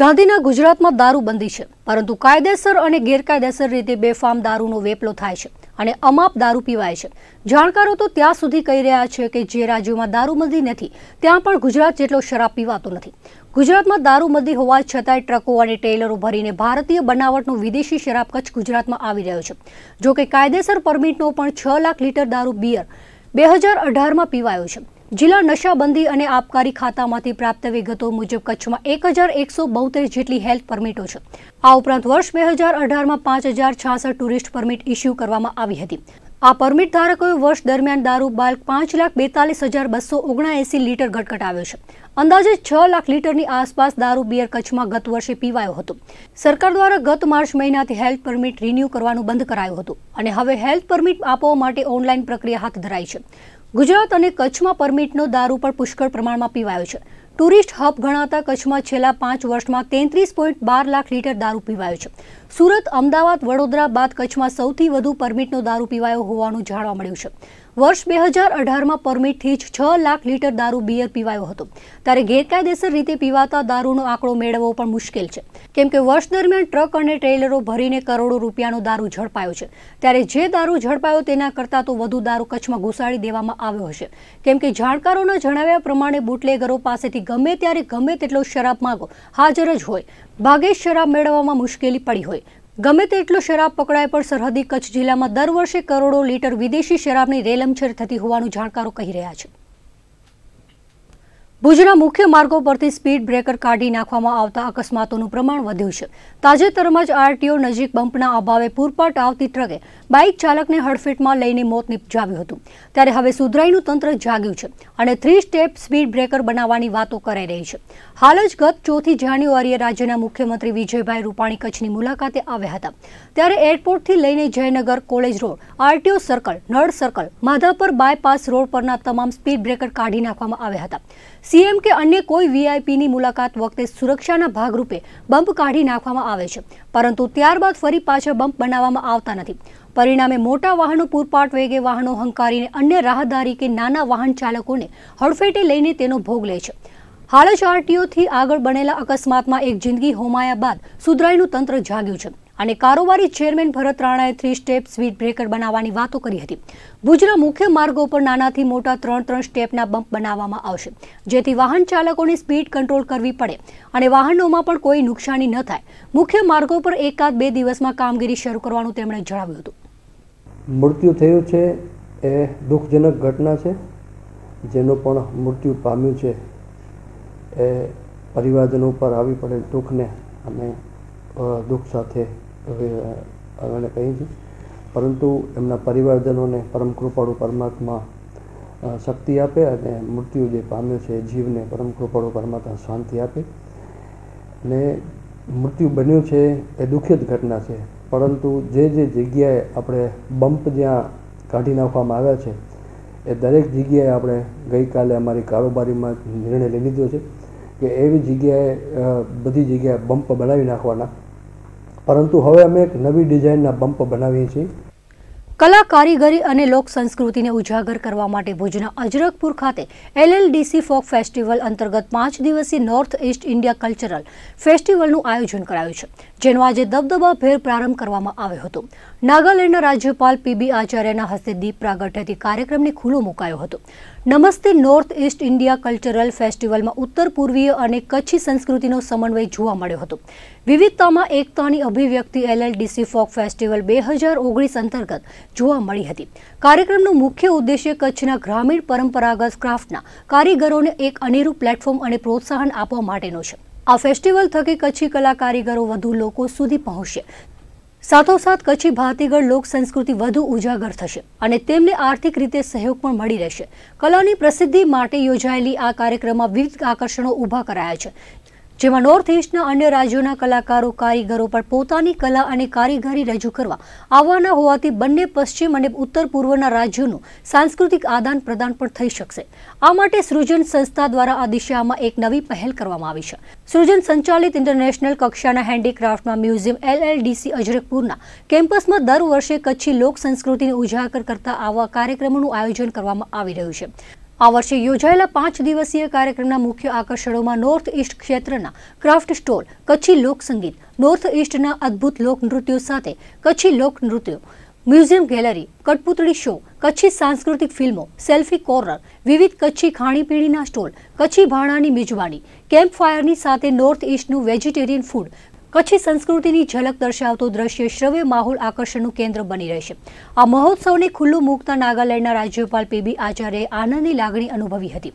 ગાંધીના ગુજરાતમાં દારૂ બંધી છે પરંતુ કાયદેસર અને ગેરકાયદેસર રીતે બેફામ દારૂનો વેપલો થાય છે અને અમાપ દારૂ પીવાય છે જાણકારો તો ત્યાં સુધી કહી રહ્યા છે કે જે રાજ્યોમાં દારૂબંધી નથી ત્યાં પણ ગુજરાત જેટલો શરાબ પીવાતો નથી ગુજરાતમાં દારૂબંધી હોવા છતાંય ટ્રકો અને ટેલરો ભરીને ભારતીય બનાવટનો વિદેશી શરાબ કચ્છ ગુજરાતમાં આવી રહ્યો છે જોકે કાયદેસર પરમિટનો પણ છ લાખ લીટર દારૂ બિયર બે હજાર અઢારમાં પીવાયો છે જિલ્લા નશાબંધી અને આબકારી ખાતામાંથી પ્રાપ્ત વિગતો મુજબ કચ્છમાં એક હજાર એકસો બોતેર જેટલી હેલ્થ પરમિટો છે આ ઉપરાંત વર્ષ બે હજાર અઢારમાં પાંચ હજાર છાસઠ ટુરિસ્ટ પરમિટ ઇસ્યુ કરવામાં આવી હતી આ પરમિટ ધારકોએ વર્ષ દરમિયાન દારૂ બાલ્ક પાંચ લાખ બેતાલીસ હજાર બસો ઓગણાએંસી લીટર ઘટઘટાવ્યો છે અંદાજે છ લાખ લીટરની આસપાસ દારૂ બિયર કચ્છમાં ગત વર્ષે પીવાયો હતો સરકાર દ્વારા ગત માર્ચ મહિનાથી હેલ્થ પરમિટ રિન્યૂ કરવાનું બંધ કરાયું હતું અને હવે હેલ્થ પરમિટ આપવા માટે ઓનલાઈન પ્રક્રિયા હાથ ધરાઈ છે ગુજરાત અને કચ્છમાં પરમિટનો દારૂ પણ પુષ્કળ પ્રમાણમાં પીવાયો છે ટુરિસ્ટ હબ ગણાતા કચ્છમાં છેલ્લા પાંચ વર્ષમાં તેત્રીસ પોઈન્ટ બાર લાખ લીટર દારૂ પીવાયો છે સુરત અમદાવાદ વડોદરા બાદ કચ્છમાં સૌથી વધુ પરમિટનો દારૂ પીવાયો હોવાનું જાણવા મળ્યું છે વર્ષ બે હજાર અઢારમાં પરમિટથી જ છ લાખ લીટર દારૂ બિયર પીવાયો હતો ત્યારે ગેરકાયદેસર રીતે પીવાતા દારૂનો આંકડો મેળવવો પણ મુશ્કેલ છે કેમ કે વર્ષ દરમિયાન ટ્રક અને ટ્રેલરો ભરીને કરોડો રૂપિયાનો દારૂ ઝડપાયો છે ત્યારે જે દારૂ ઝડપાયો તેના કરતાં તો વધુ દારૂ કચ્છમાં ઘુસાડી દેવામાં આવ્યો હશે કેમ કે જાણકારોના જણાવ્યા પ્રમાણે બુટલેગરો પાસેથી ગમે ત્યારે ગમે તેટલો શરાબ માગો હાજર જ હોય ભાગે શરાબ મેળવવામાં મુશ્કેલી પડી હોય ગમે તેટલો શરાબ પકડાય પણ સરહદી કચ્છ જિલ્લામાં દર વર્ષે કરોડો લીટર વિદેશી શરાબની રેલમછેર થતી હોવાનું જાણકારો કહી રહ્યા છે ભુજના મુખ્ય માર્ગો પરથી સ્પીડ બ્રેકર કાઢી નાખવામાં આવતા અકસ્માતોનું પ્રમાણ વધ્યું છે તાજેતરમાં જ આરટીઓ નજીક બંપના અભાવે પૂરપાટ આવતી ટ્રકે બાઇક ચાલકને હડફેટમાં લઈને મોત નિપજાવ્યું હતું ત્યારે હવે સુધરાઈનું તંત્ર જાગ્યું છે અને થ્રી સ્ટેપ સ્પીડ બ્રેકર બનાવવાની વાતો કરાઈ રહી છે હાલ જ ગત ચોથી જાન્યુઆરીએ રાજ્યના મુખ્યમંત્રી વિજયભાઈ રૂપાણી કચ્છની મુલાકાતે આવ્યા હતા ત્યારે એરપોર્ટથી લઈને Jaynagar college road RTO circle Nal circle Madhapar bypass road પરના તમામ સ્પીડ બ્રેકર કાઢી નાખવામાં આવ્યા હતા સીએમ કે અન્ય કોઈ વીઆઈપીની મુલાકાત વખતે સુરક્ષાના ભાગરૂપે બમ્પ કાઢી નાખવામાં આવે છે પરંતુ ત્યારબાદ ફરી પાછળ બમ્પ બનાવવામાં આવતા નથી પરિણામે મોટા વાહનો પૂરપાટ વેગે વાહનો હંકારીને અન્ય રાહદારી કે નાના વાહન ચાલકોને હડફેટે લઈને તેનો ભોગ લે છે હાલ જ આરટીઓથી આગળ બનેલા અકસ્માતમાં એક જિંદગી હોમાયા બાદ સુધરાઈનું તંત્ર જાગ્યું છે અને કારોબારી ચેરમેન ભરત રાણાએ થ્રી સ્ટેપ સ્વીડ બ્રેકર બનાવવાની વાતો કરી હતી ભુજના મુખ્ય માર્ગો પર નાનાથી મોટા ત્રણ ત્રણ સ્ટેપના બમ્પ બનાવવામાં આવશે જેથી વાહન ચાલકોને સ્પીડ કંટ્રોલ કરવી પડે અને વાહનોમાં પણ કોઈ નુકસાની ન થાય મુખ્ય માર્ગો પર એકાદ બે દિવસમાં કામગીરી શરૂ કરવાનું તેમણે જણાવ્યું હતું મૃત્યુ થયું છે એ દુઃખજનક ઘટના છે જેનું પણ મૃત્યુ પામ્યું છે એ પરિવારજનો ઉપર આવી પડેલ દુઃખને અમે દુઃખ સાથે એને કહી હતી પરંતુ એમના પરિવારજનોને પરમ કૃપાળુ પરમાત્મા શક્તિ આપે અને મૃત્યુ જે પામ્યો છે જીવને પરમ કૃપાળુ પરમાત્મા શાંતિ આપે અને મૃત્યુ બન્યું છે એ દુઃખદ ઘટના છે પરંતુ જે જે જગ્યાએ આપણે બમ્પ જ્યાં કાઢી નાખવામાં આવ્યા છે એ દરેક જગ્યાએ આપણે ગઈકાલે અમારી કારોબારીમાં નિર્ણય લઈ લીધો છે કે એવી જગ્યાએ બધી જગ્યાએ બમ્પ બનાવી નાખવાના પરંતુ હવે અમે એક નવી ડિઝાઇનના બમ્પ બનાવીએ છીએ કલા કારીગરી અને લોક સંસ્કૃતિને ઉજાગર કરવા માટે ભુજના અજરકપુર ખાતે એલએલડીસી ફોક ફેસ્ટિવલ અંતર્ગત પાંચ દિવસીય નોર્થ ઇસ્ટ ઇન્ડિયા કલ્ચરલ ફેસ્ટિવલનું આયોજન કરાયું છે જેનો આજે દબદબાભેર પ્રારંભ કરવામાં આવ્યો હતો નાગાલેન્ડના રાજ્યપાલ પીબી આચાર્યના હસ્તે દીપ પ્રાગટ્યથી કાર્યક્રમને ખુલ્લો મુકાયો હતો નમસ્તે નોર્થ ઇસ્ટ ઇન્ડિયા કલ્ચરલ ફેસ્ટિવલમાં ઉત્તર પૂર્વીય અને કચ્છી સંસ્કૃતિનો સમન્વય જોવા મળ્યો હતો વિવિધતામાં એકતાની અભિવ્યક્તિ એલએલડીસી ફોક ફેસ્ટિવલ બે હજાર ઓગણીસ અંતર્ગત જોવા મળી હતી કાર્યક્રમનો મુખ્ય ઉદ્દેશ્ય કચ્છના ગ્રામીણ પરંપરાગત ક્રાફ્ટના કારીગરોને એક અનેરું પ્લેટફોર્મ અને પ્રોત્સાહન આપવા માટેનો છે આ ફેસ્ટિવલ થકી કચ્છી કલા કારીગરો વધુ લોકો સુધી પહોંચશે સાથોસાથ કચ્છી ભાતીગળ લોક સંસ્કૃતિ વધુ ઉજાગર થશે અને તેમને આર્થિક રીતે સહયોગ પણ મળી રહેશે કલાની પ્રસિદ્ધિ માટે યોજાયેલી આ કાર્યક્રમમાં વિવિધ આકર્ષણો ઉભા કરાયા છે જેમાં નોર્થ ઇસ્ટના અન્ય રાજ્યોના કલાકારો કારીગરો પણ પોતાની કલા અને કારીગરી રજૂ કરવા આવવાના હોવાથી બંને પશ્ચિમ અને ઉત્તર પૂર્વના રાજ્યોનું સાંસ્કૃતિક આદાન પ્રદાન પણ થઈ શકશે આ માટે સૃજન સંસ્થા દ્વારા આ દિશામાં એક નવી પહેલ કરવામાં આવી છે સૃજન સંચાલિત ઇન્ટરનેશનલ કક્ષાના હેન્ડીક્રાફ્ટમાં મ્યુઝિયમ એલએલડીસી અજરકપુરના કેમ્પસમાં દર વર્ષે કચ્છી લોક સંસ્કૃતિને ઉજાગર કરતા આવા કાર્યક્રમોનું આયોજન કરવામાં આવી રહ્યું છે આ વર્ષે યોજાયેલા પાંચ દિવસીય કાર્યક્રમના મુખ્ય આકર્ષણોમાં નોર્થ ઇસ્ટ ક્ષેત્રના ક્રાફ્ટ સ્ટોલ કચ્છી લોકસંગીત નોર્થ ઇસ્ટના અદ્ભુત લોકનૃત્યો સાથે કચ્છી લોકનૃત્યો મ્યુઝિયમ ગેલેરી કટપુતળી શો કચ્છી સાંસ્કૃતિક ફિલ્મો સેલ્ફી કોર્નર વિવિધ કચ્છી ખાણીપીણીના સ્ટોલ કચ્છી ભાણાની મિજબાણી કેમ્પ ફાયરની સાથે નોર્થ ઇસ્ટનું વેજીટેરિયન ફૂડ કચ્છી સંસ્કૃતિની ઝલક દર્શાવતો દ્રશ્ય શ્રવ્ય માહોલ આકર્ષણનું કેન્દ્ર બની રહેશે આ મહોત્સવને ખુલ્લું મૂકતા નાગાલેન્ડના રાજ્યપાલ પીબી આચાર્યે આનંદની લાગણી અનુભવી હતી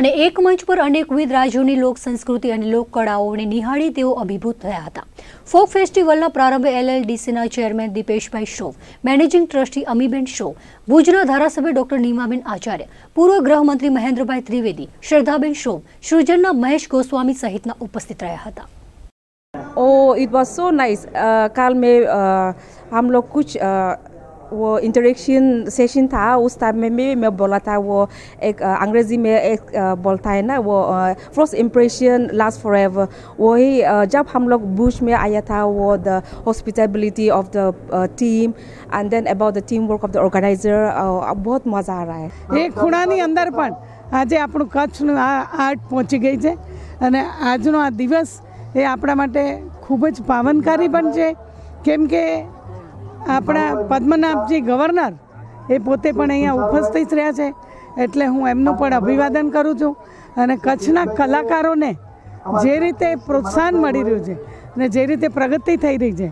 અને એક મંચ પર અનેકવિધ રાજ્યોની લોક સંસ્કૃતિ અને લોકકળાઓને નિહાળી તેઓ અભિભૂત થયા હતા ફોક ફેસ્ટિવલના પ્રારંભે એલએલડીસીના chairman Dipeshbhai Shroff managing trustee Amiben Shroff ભુજના ધારાસભ્ય ડોક્ટર નીમાબેન આચાર્ય પૂર્વ ગૃહમંત્રી મહેન્દ્રભાઈ ત્રિવેદી શ્રદ્ધાબેન શ્રોફ સૃજનના મહેશ ગોસ્વામી સહિતના ઉપસ્થિત રહ્યા હતા Oh, it was so nice. कल में हम लोग कुछ वो इंटरेक्शन सेशन था उस टाइम में भी मैं बोला था वो एक अंग्रेजी में एक बोलता है ना वो first impression last forever वही जब हम लोग बुश में आया था वो the hospitability of the team and then about the team work of the organiser बहुत मजा आ रहा है એ ખૂણાની अंदर પણ આજે આપણું કચ્છનું આ આર્ટ પહોંચી है છે અને આજનો આ દિવસ એ આપણા માટે ખૂબ જ પાવનકારી પણ છે કેમ કે આપણા પદ્મનાભજી ગવર્નર એ પોતે પણ અહીંયા ઉપસ્થિત રહ્યા છે એટલે હું એમનું પણ અભિવાદન કરું છું અને કચ્છના કલાકારોને જે રીતે પ્રોત્સાહન મળી રહ્યું છે અને જે રીતે પ્રગતિ થઈ રહી છે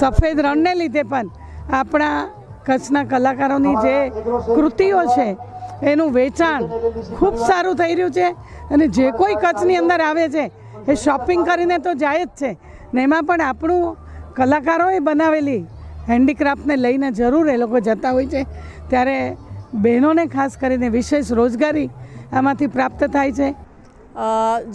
સફેદ રણને લીધે પણ આપણા કચ્છના કલાકારોની જે કૃતિઓ છે એનું વેચાણ ખૂબ સારું થઈ રહ્યું છે અને જે કોઈ કચ્છની અંદર આવે છે એ શોપિંગ કરીને તો જાય જ છે ને એમાં પણ આપણું કલાકારોએ બનાવેલી હેન્ડીક્રાફ્ટને લઈને જરૂર એ લોકો જતા હોય છે ત્યારે બહેનોને ખાસ કરીને વિશેષ રોજગારી આમાંથી પ્રાપ્ત થાય છે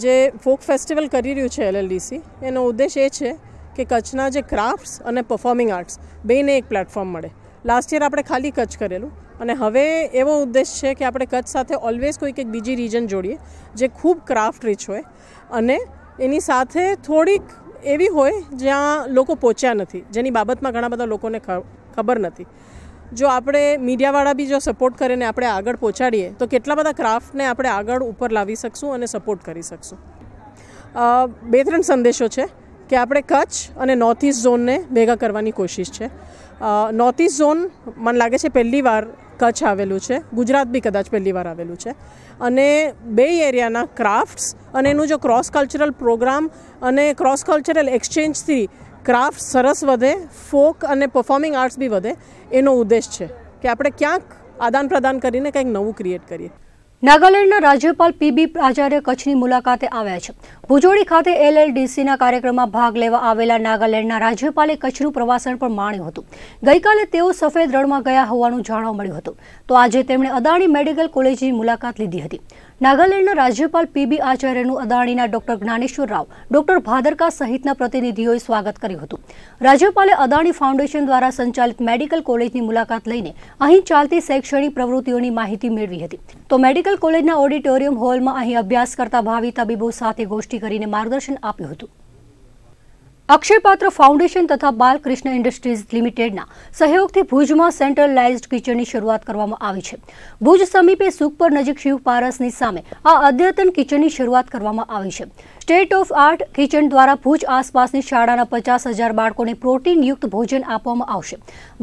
જે ફોક ફેસ્ટિવલ કરી રહ્યું છે એલએલડીસી એનો ઉદ્દેશ એ છે કે કચ્છના જે ક્રાફ્ટ્સ અને પરફોર્મિંગ આર્ટ્સ બેને એક પ્લેટફોર્મ મળે લાસ્ટ યર આપણે ખાલી કચ્છ કરેલું અને હવે એવો ઉદ્દેશ છે કે આપણે કચ્છ સાથે ઓલવેઝ કોઈક એક બીજી રીજન જોડીએ જે ખૂબ ક્રાફ્ટ રીચ હોય અને એની સાથે થોડીક એવી હોય જ્યાં લોકો પહોંચ્યા નથી જેની બાબતમાં ઘણા બધા લોકોને ખબર નથી જો આપણે મીડિયાવાળા બી જો સપોર્ટ કરીને આપણે આગળ પહોંચાડીએ તો કેટલા બધા ક્રાફ્ટને આપણે આગળ ઉપર લાવી શકશું અને સપોર્ટ કરી શકશું બે ત્રણ સંદેશો છે કે આપણે કચ્છ અને નોર્થ ઇસ્ટ ઝોનને ભેગા કરવાની કોશિશ છે નોર્થ ઇસ્ટ ઝોન મને લાગે છે પહેલી વાર કચ્છ આવેલું છે ગુજરાત બી કદાચ પહેલી વાર આવેલું છે અને બે એરિયાના ક્રાફ્ટ્સ અને એનું જો ક્રોસ કલ્ચરલ પ્રોગ્રામ અને ક્રોસ કલ્ચરલ એક્સચેન્જથી ક્રાફ્ટ સરસ વધે ફોક અને પરફોર્મિંગ આર્ટ્સ બી વધે એનો ઉદ્દેશ છે કે આપણે ક્યાંક આદાન પ્રદાન કરીને કંઈક નવું ક્રિએટ કરીએ નાગાલેન્ડના રાજ્યપાલ પીબી આચાર્ય કચ્છની મુલાકાતે આવ્યા છે ભુજોડી ખાતે એલએલડીસીના કાર્યક્રમમાં ભાગ લેવા આવેલા નાગાલેન્ડના રાજ્યપાલે કચ્છનું પ્રવાસન પણ માણ્યું હતું ગઈકાલે તેઓ સફેદ રણમાં ગયા હોવાનું જાણવા મળ્યું હતું તો આજે તેમણે અદાણી મેડિકલ કોલેજની મુલાકાત લીધી હતી નાગાલેન્ડના રાજ્યપાલ પીબી આચાર્યનું અદાણીના ડોક્ટર જ્ઞાનેશ્વર રાવ ડોક્ટર ભાદરકા સહિતના પ્રતિનિધિઓએ સ્વાગત કર્યું હતું રાજ્યપાલે અદાણી ફાઉન્ડેશન દ્વારા સંચાલિત મેડિકલ કોલેજની મુલાકાત લઈને અહીં ચાલતી શૈક્ષણિક પ્રવૃત્તિઓની માહિતી મેળવી હતી તો મેડિકલ કોલેજના ઓડિટોરિયમ હોલમાં અહીં અભ્યાસ કરતા ભાવિ તબીબો સાથે ગોષ્ઠી કરીને માર્ગદર્શન આપ્યું હતું અક્ષયપાત્ર ફાઉન્ડેશન તથા બાલકૃષ્ણ ઇન્ડસ્ટ્રીઝ લિમિટેડના સહયોગથી ભુજમાં સેન્ટ્રલાઇઝ્ડ કિચનની શરૂઆત કરવામાં આવી છે ભુજ સમીપે સુખપર નજીક શિવ પારસની સામે આ અદ્યતન કિચનની શરૂઆત કરવામાં આવી છે સ્ટેટ ઓફ આર્ટ કિચન દ્વારા ભુજ આસપાસની શાળાના પચાસ હજાર બાળકોને પ્રોટીનયુક્ત ભોજન આપવામાં આવશે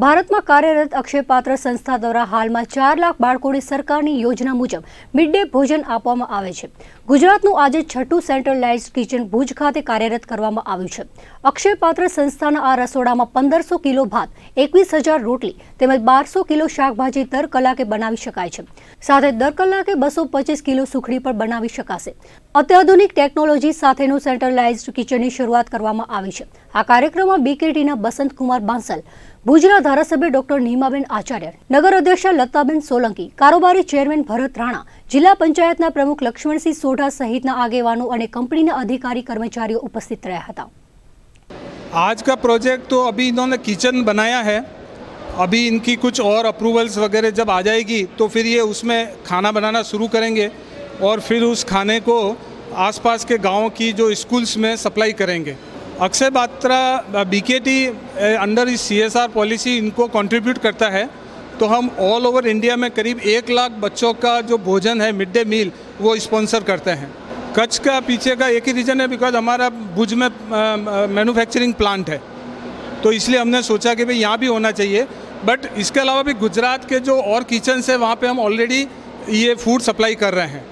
ભારતમાં કાર્યરત અક્ષયપાત્ર સંસ્થા દ્વારા હાલમાં ચાર લાખ બાળકોને સરકારની યોજના મુજબ મિડ ડે ભોજન આપવામાં આવે છે ગુજરાતનું આજે છઠ્ઠું સેન્ટ્રલાઇઝ કિચન ભુજ ખાતે કાર્યરત કરવામાં આવ્યું છે અક્ષયપાત્ર સંસ્થાના આ રસોડામાં પંદરસો કિલો ભાત એકવીસ હજાર રોટલી તેમજ બારસો કિલો શાકભાજી દર કલાકે બનાવી શકાય છે સાથે દર કલાકે બસો પચીસ કિલો સુખડી પણ બનાવી શકાશે અત્યાધુનિક ટેકનોલોજી સાથેનું સેન્ટ્રલાઇઝ કિચનની શરૂઆત કરવામાં આવી છે આ કાર્યક્રમમાં બીકેટીના બસંતકુમાર બાંસલ ભુજના ધારાસભ્ય ડોક્ટર નીમાબેન આચાર્ય નગર અધ્યક્ષ લતાબેન સોલંકી કારોબારી ચેરમેન ભરત રાણા જિલ્લા પંચાયતના પ્રમુખ લક્ષ્મણસિંહ સોઢા સહિતના આગેવાનો અને કંપનીના અધિકારી કર્મચારીઓ ઉપસ્થિત રહ્યા હતા आज का प्रोजेक्ट तो अभी इन्होंने किचन बनाया है अभी इनकी कुछ और अप्रूवल्स वगैरह जब आ जाएगी तो फिर ये उसमें खाना बनाना शुरू करेंगे और फिर उस खाने को आसपास के गाँव की जो स्कूल्स में सप्लाई करेंगे अक्षय बात्रा बीकेटी अंडर इस सीएसआर पॉलिसी इनको कंट्रीब्यूट करता है तो हम ऑल ओवर इंडिया में करीब एक लाख बच्चों का जो भोजन है मिड डे मील वो स्पॉन्सर करते हैं कच्छ का पीछे का एक ही रीज़न है बिकॉज हमारा भुज में मैन्युफैक्चरिंग प्लांट है तो इसलिए हमने सोचा कि भाई यहाँ भी होना चाहिए बट इसके अलावा भी गुजरात के जो और किचन्स है वहाँ पर हम ऑलरेडी ये फूड सप्लाई कर रहे हैं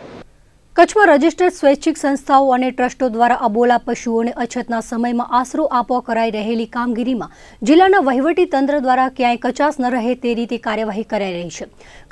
કચ્છમાં રજીસ્ટર્ડ સ્વૈચ્છિક સંસ્થાઓ અને ટ્રસ્ટો દ્વારા અબોલા પશુઓને અછતના સમયમાં આશરો આપવા કરાઈ રહેલી કામગીરીમાં જિલ્લાના વહીવટી તંત્ર દ્વારા ક્યાંય કચાસ ન રહે તે રીતે કાર્યવાહી કરાઈ રહી છે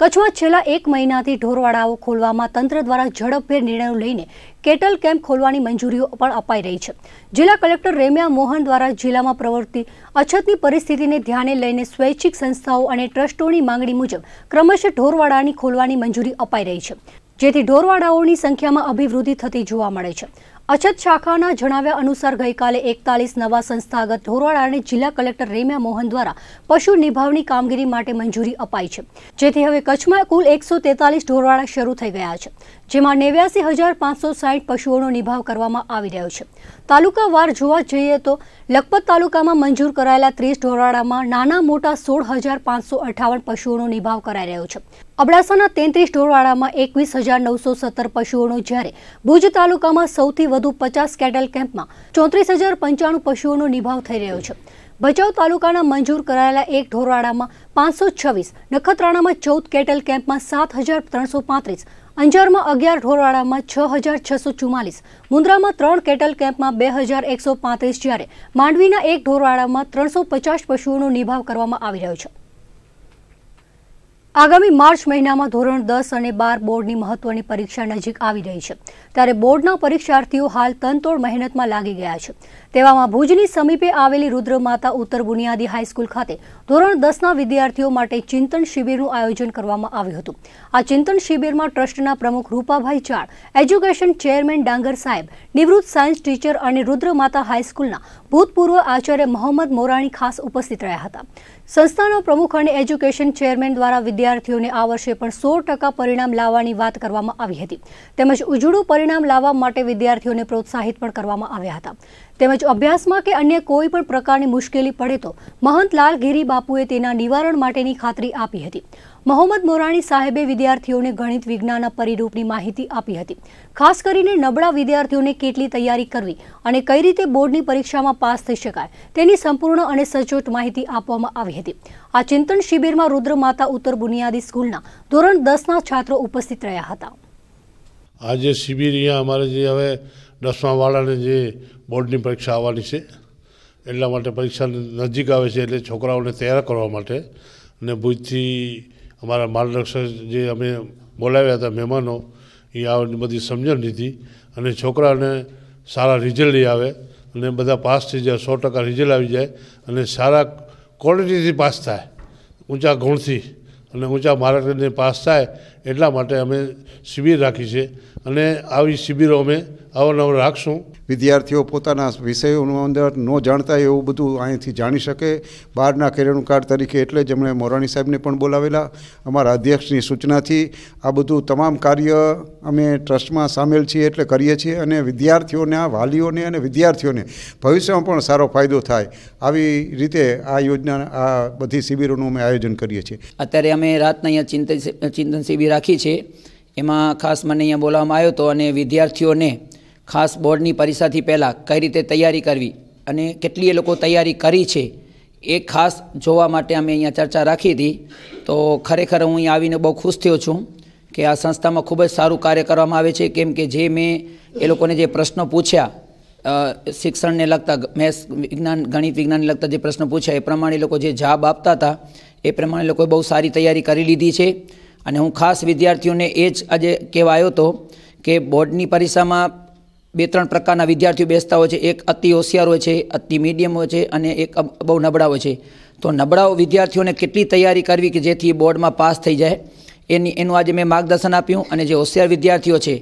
કચ્છમાં છેલ્લા એક મહિનાથી ઢોરવાડાઓ ખોલવામાં તંત્ર દ્વારા ઝડપભેર નિર્ણયો લઈને કેટલ કેમ્પ ખોલવાની મંજૂરીઓ પણ અપાઈ રહી છે જિલ્લા કલેક્ટર રેમ્યા મોહન દ્વારા જિલ્લામાં પ્રવર્તી અછતની પરિસ્થિતિને ધ્યાને લઈને સ્વૈચ્છિક સંસ્થાઓ અને ટ્રસ્ટોની માંગણી મુજબ ક્રમશઃ ઢોરવાડાની ખોલવાની મંજૂરી અપાઈ રહી છે જેથી ઢોરવાડાઓની સંખ્યામાં અભિવૃદ્ધિ થતી જોવા મળે છે અછત શાખાના જણાવ્યા અનુસાર ગઈકાલે એકતાલીસ નવા સંસ્થાગત ઢોરવાડાને જિલ્લા કલેક્ટર રેમ્યા મોહન દ્વારા પશુ નિભાવની કામગીરી માટે મંજૂરી અપાઈ છે જેથી હવે કચ્છમાં કુલ એકસો તેતાલીસ ઢોરવાડા શરૂ થઈ ગયા છે જેમાં નેવ્યાસી હજાર પાંચસો સાહીઠ પશુઓનો નિભાવ કરવામાં આવી રહ્યો છે તાલુકાવાર જોવા જઈએ તો લખપત તાલુકામાં મંજૂર કરાયેલા ત્રીસ ઢોરવાડામાં નાના મોટા સોળ હજાર પાંચસો અઠાવન પશુઓનો નિભાવ કરાઈ રહ્યો છે અબડાસાના તેત્રીસ ઢોરવાડામાં એકવીસ હજાર નવસો સત્તર પશુઓનો જ્યારે ભુજ તાલુકામાં સૌથી વધુ પચાસ કેટલ કેમ્પમાં ચોત્રીસ હજાર પંચાણું પશુઓનો નિભાવ થઈ રહ્યો છે ભચાઉ તાલુકાના મંજૂર કરાયેલા એક ઢોરવાડામાં પાંચસો છવ્વીસ નખત્રાણામાં ચૌદ કેટલ કેમ્પમાં સાત હજાર ત્રણસો પાંત્રીસ અંજારમાં અગિયાર ઢોરવાડામાં છ હજાર છસો ચુમ્માલીસ મુન્દ્રામાં ત્રણ કેટલ કેમ્પમાં બે હજાર એકસો પાંત્રીસ જ્યારે માંડવીના એક ઢોરવાડામાં ત્રણસો પચાસ પશુઓનો નિભાવ કરવામાં આવી રહ્યો છે આગામી માર્ચ મહિનામાં ધોરણ દસ અને બાર બોર્ડની મહત્વની પરીક્ષા નજીક આવી રહી છે ત્યારે બોર્ડના પરીક્ષાર્થીઓ હાલ તનતોડ મહેનતમાં લાગી ગયા છે તેવામાં ભુજની સમીપે આવેલી રુદ્રમાતા ઉત્તર બુનિયાદી હાઈસ્કૂલ ખાતે ધોરણ દસના વિદ્યાર્થીઓ માટે ચિંતન શિબિરનું આયોજન કરવામાં આવ્યું હતું આ ચિંતન શિબિરમાં ટ્રસ્ટના પ્રમુખ રૂપાભાઈ ચાળ એજ્યુકેશન ચેરમેન ડાંગર સાહેબ નિવૃત્ત સાયન્સ ટીચર અને રુદ્રમાતા હાઈસ્કૂલના ભૂતપૂર્વ આચાર્ય મોહમ્મદ મોરાણી ખાસ ઉપસ્થિત રહ્યા હતા સંસ્થાના પ્રમુખ અને એજ્યુકેશન ચેરમેન દ્વારા વિદ્યાર્થીઓને આ વર્ષે પણ સો ટકા પરિણામ લાવવાની વાત કરવામાં આવી હતી તેમજ ઉજળું પરિણામ લાવવા માટે વિદ્યાર્થીઓને પ્રોત્સાહિત પણ કરવામાં આવ્યા હતા તેમજ અભ્યાસમાં કે અન્ય કોઈ પણ પ્રકારની મુશ્કેલી પડે તો મહંત ગીરી બાપુએ તેના નિવારણ માટેની ખાતરી આપી હતી મોહમ્મદ મોરાણી સાહેબે વિદ્યાર્થીઓને ગણિત વિજ્ઞાનના પરિરૂપની માહિતી આપી હતી ખાસ કરીને નબળા વિદ્યાર્થીઓને કેટલી તૈયારી કરવી અને કઈ રીતે બોર્ડની પરીક્ષામાં પાસ થઈ શકાય તેની સંપૂર્ણ અને સચોટ માહિતી આપવામાં આવી હતી આ ચિંતન શિબિરમાં રુદ્રમાતા ઉત્તર બુનિયાદી સ્કૂલના ધોરણ દસના છાત્રો ઉપસ્થિત રહ્યા હતા આજે શિબિર અહીંયા અમારે જે હવે દસમાવાળાને જે બોર્ડની પરીક્ષા આવવાની છે એટલા માટે પરીક્ષા નજીક આવે છે એટલે છોકરાઓને તૈયાર કરવા માટે અને ભુજથી અમારા માર્ગદર્શક જે અમે બોલાવ્યા હતા મહેમાનો એ આ બધી સમજણ લીધી અને છોકરાને સારા રિઝલ્ટ લઈ આવે અને બધા પાસ થઈ જાય સો ટકા રિઝલ્ટ આવી જાય અને સારા ક્વોલિટીથી પાસ થાય ઊંચા ગુણથી અને ઊંચા માર્કને પાસ થાય એટલા માટે અમે શિબિર રાખી છે અને આવી શિબિરો અમે અવનવ રાખશું વિદ્યાર્થીઓ પોતાના વિષયોનું અંદર ન જાણતા એવું બધું અહીંથી જાણી શકે બહારના કાર્ડ તરીકે એટલે જ એમણે મોરાણી સાહેબને પણ બોલાવેલા અમારા અધ્યક્ષની સૂચનાથી આ બધું તમામ કાર્ય અમે ટ્રસ્ટમાં સામેલ છીએ એટલે કરીએ છીએ અને વિદ્યાર્થીઓને આ વાલીઓને અને વિદ્યાર્થીઓને ભવિષ્યમાં પણ સારો ફાયદો થાય આવી રીતે આ યોજના આ બધી શિબિરોનું અમે આયોજન કરીએ છીએ અત્યારે અમે રાતના અહીંયા ચિંતન ચિંતન શિબિર રાખી છે એમાં ખાસ મને અહીંયા બોલાવવામાં આવ્યો હતો અને વિદ્યાર્થીઓને ખાસ બોર્ડની પરીક્ષાથી પહેલાં કઈ રીતે તૈયારી કરવી અને કેટલી એ લોકો તૈયારી કરી છે એ ખાસ જોવા માટે અમે અહીંયા ચર્ચા રાખી હતી તો ખરેખર હું અહીં આવીને બહુ ખુશ થયો છું કે આ સંસ્થામાં ખૂબ જ સારું કાર્ય કરવામાં આવે છે કેમ કે જે મેં એ લોકોને જે પ્રશ્નો પૂછ્યા શિક્ષણને લગતા મેથ્સ વિજ્ઞાન ગણિત વિજ્ઞાનને લગતા જે પ્રશ્નો પૂછ્યા એ પ્રમાણે લોકો જે જવાબ આપતા હતા એ પ્રમાણે લોકોએ બહુ સારી તૈયારી કરી લીધી છે અને હું ખાસ વિદ્યાર્થીઓને એ જ આજે કહેવાયો હતો કે બોર્ડની પરીક્ષામાં બે ત્રણ પ્રકારના વિદ્યાર્થીઓ બેસતા હોય છે એક અતિ હોશિયાર હોય છે અતિ મીડિયમ હોય છે અને એક બહુ નબળા હોય છે તો નબળાઓ વિદ્યાર્થીઓને કેટલી તૈયારી કરવી કે જેથી બોર્ડમાં પાસ થઈ જાય એની એનું આજે મેં માર્ગદર્શન આપ્યું અને જે હોશિયાર વિદ્યાર્થીઓ છે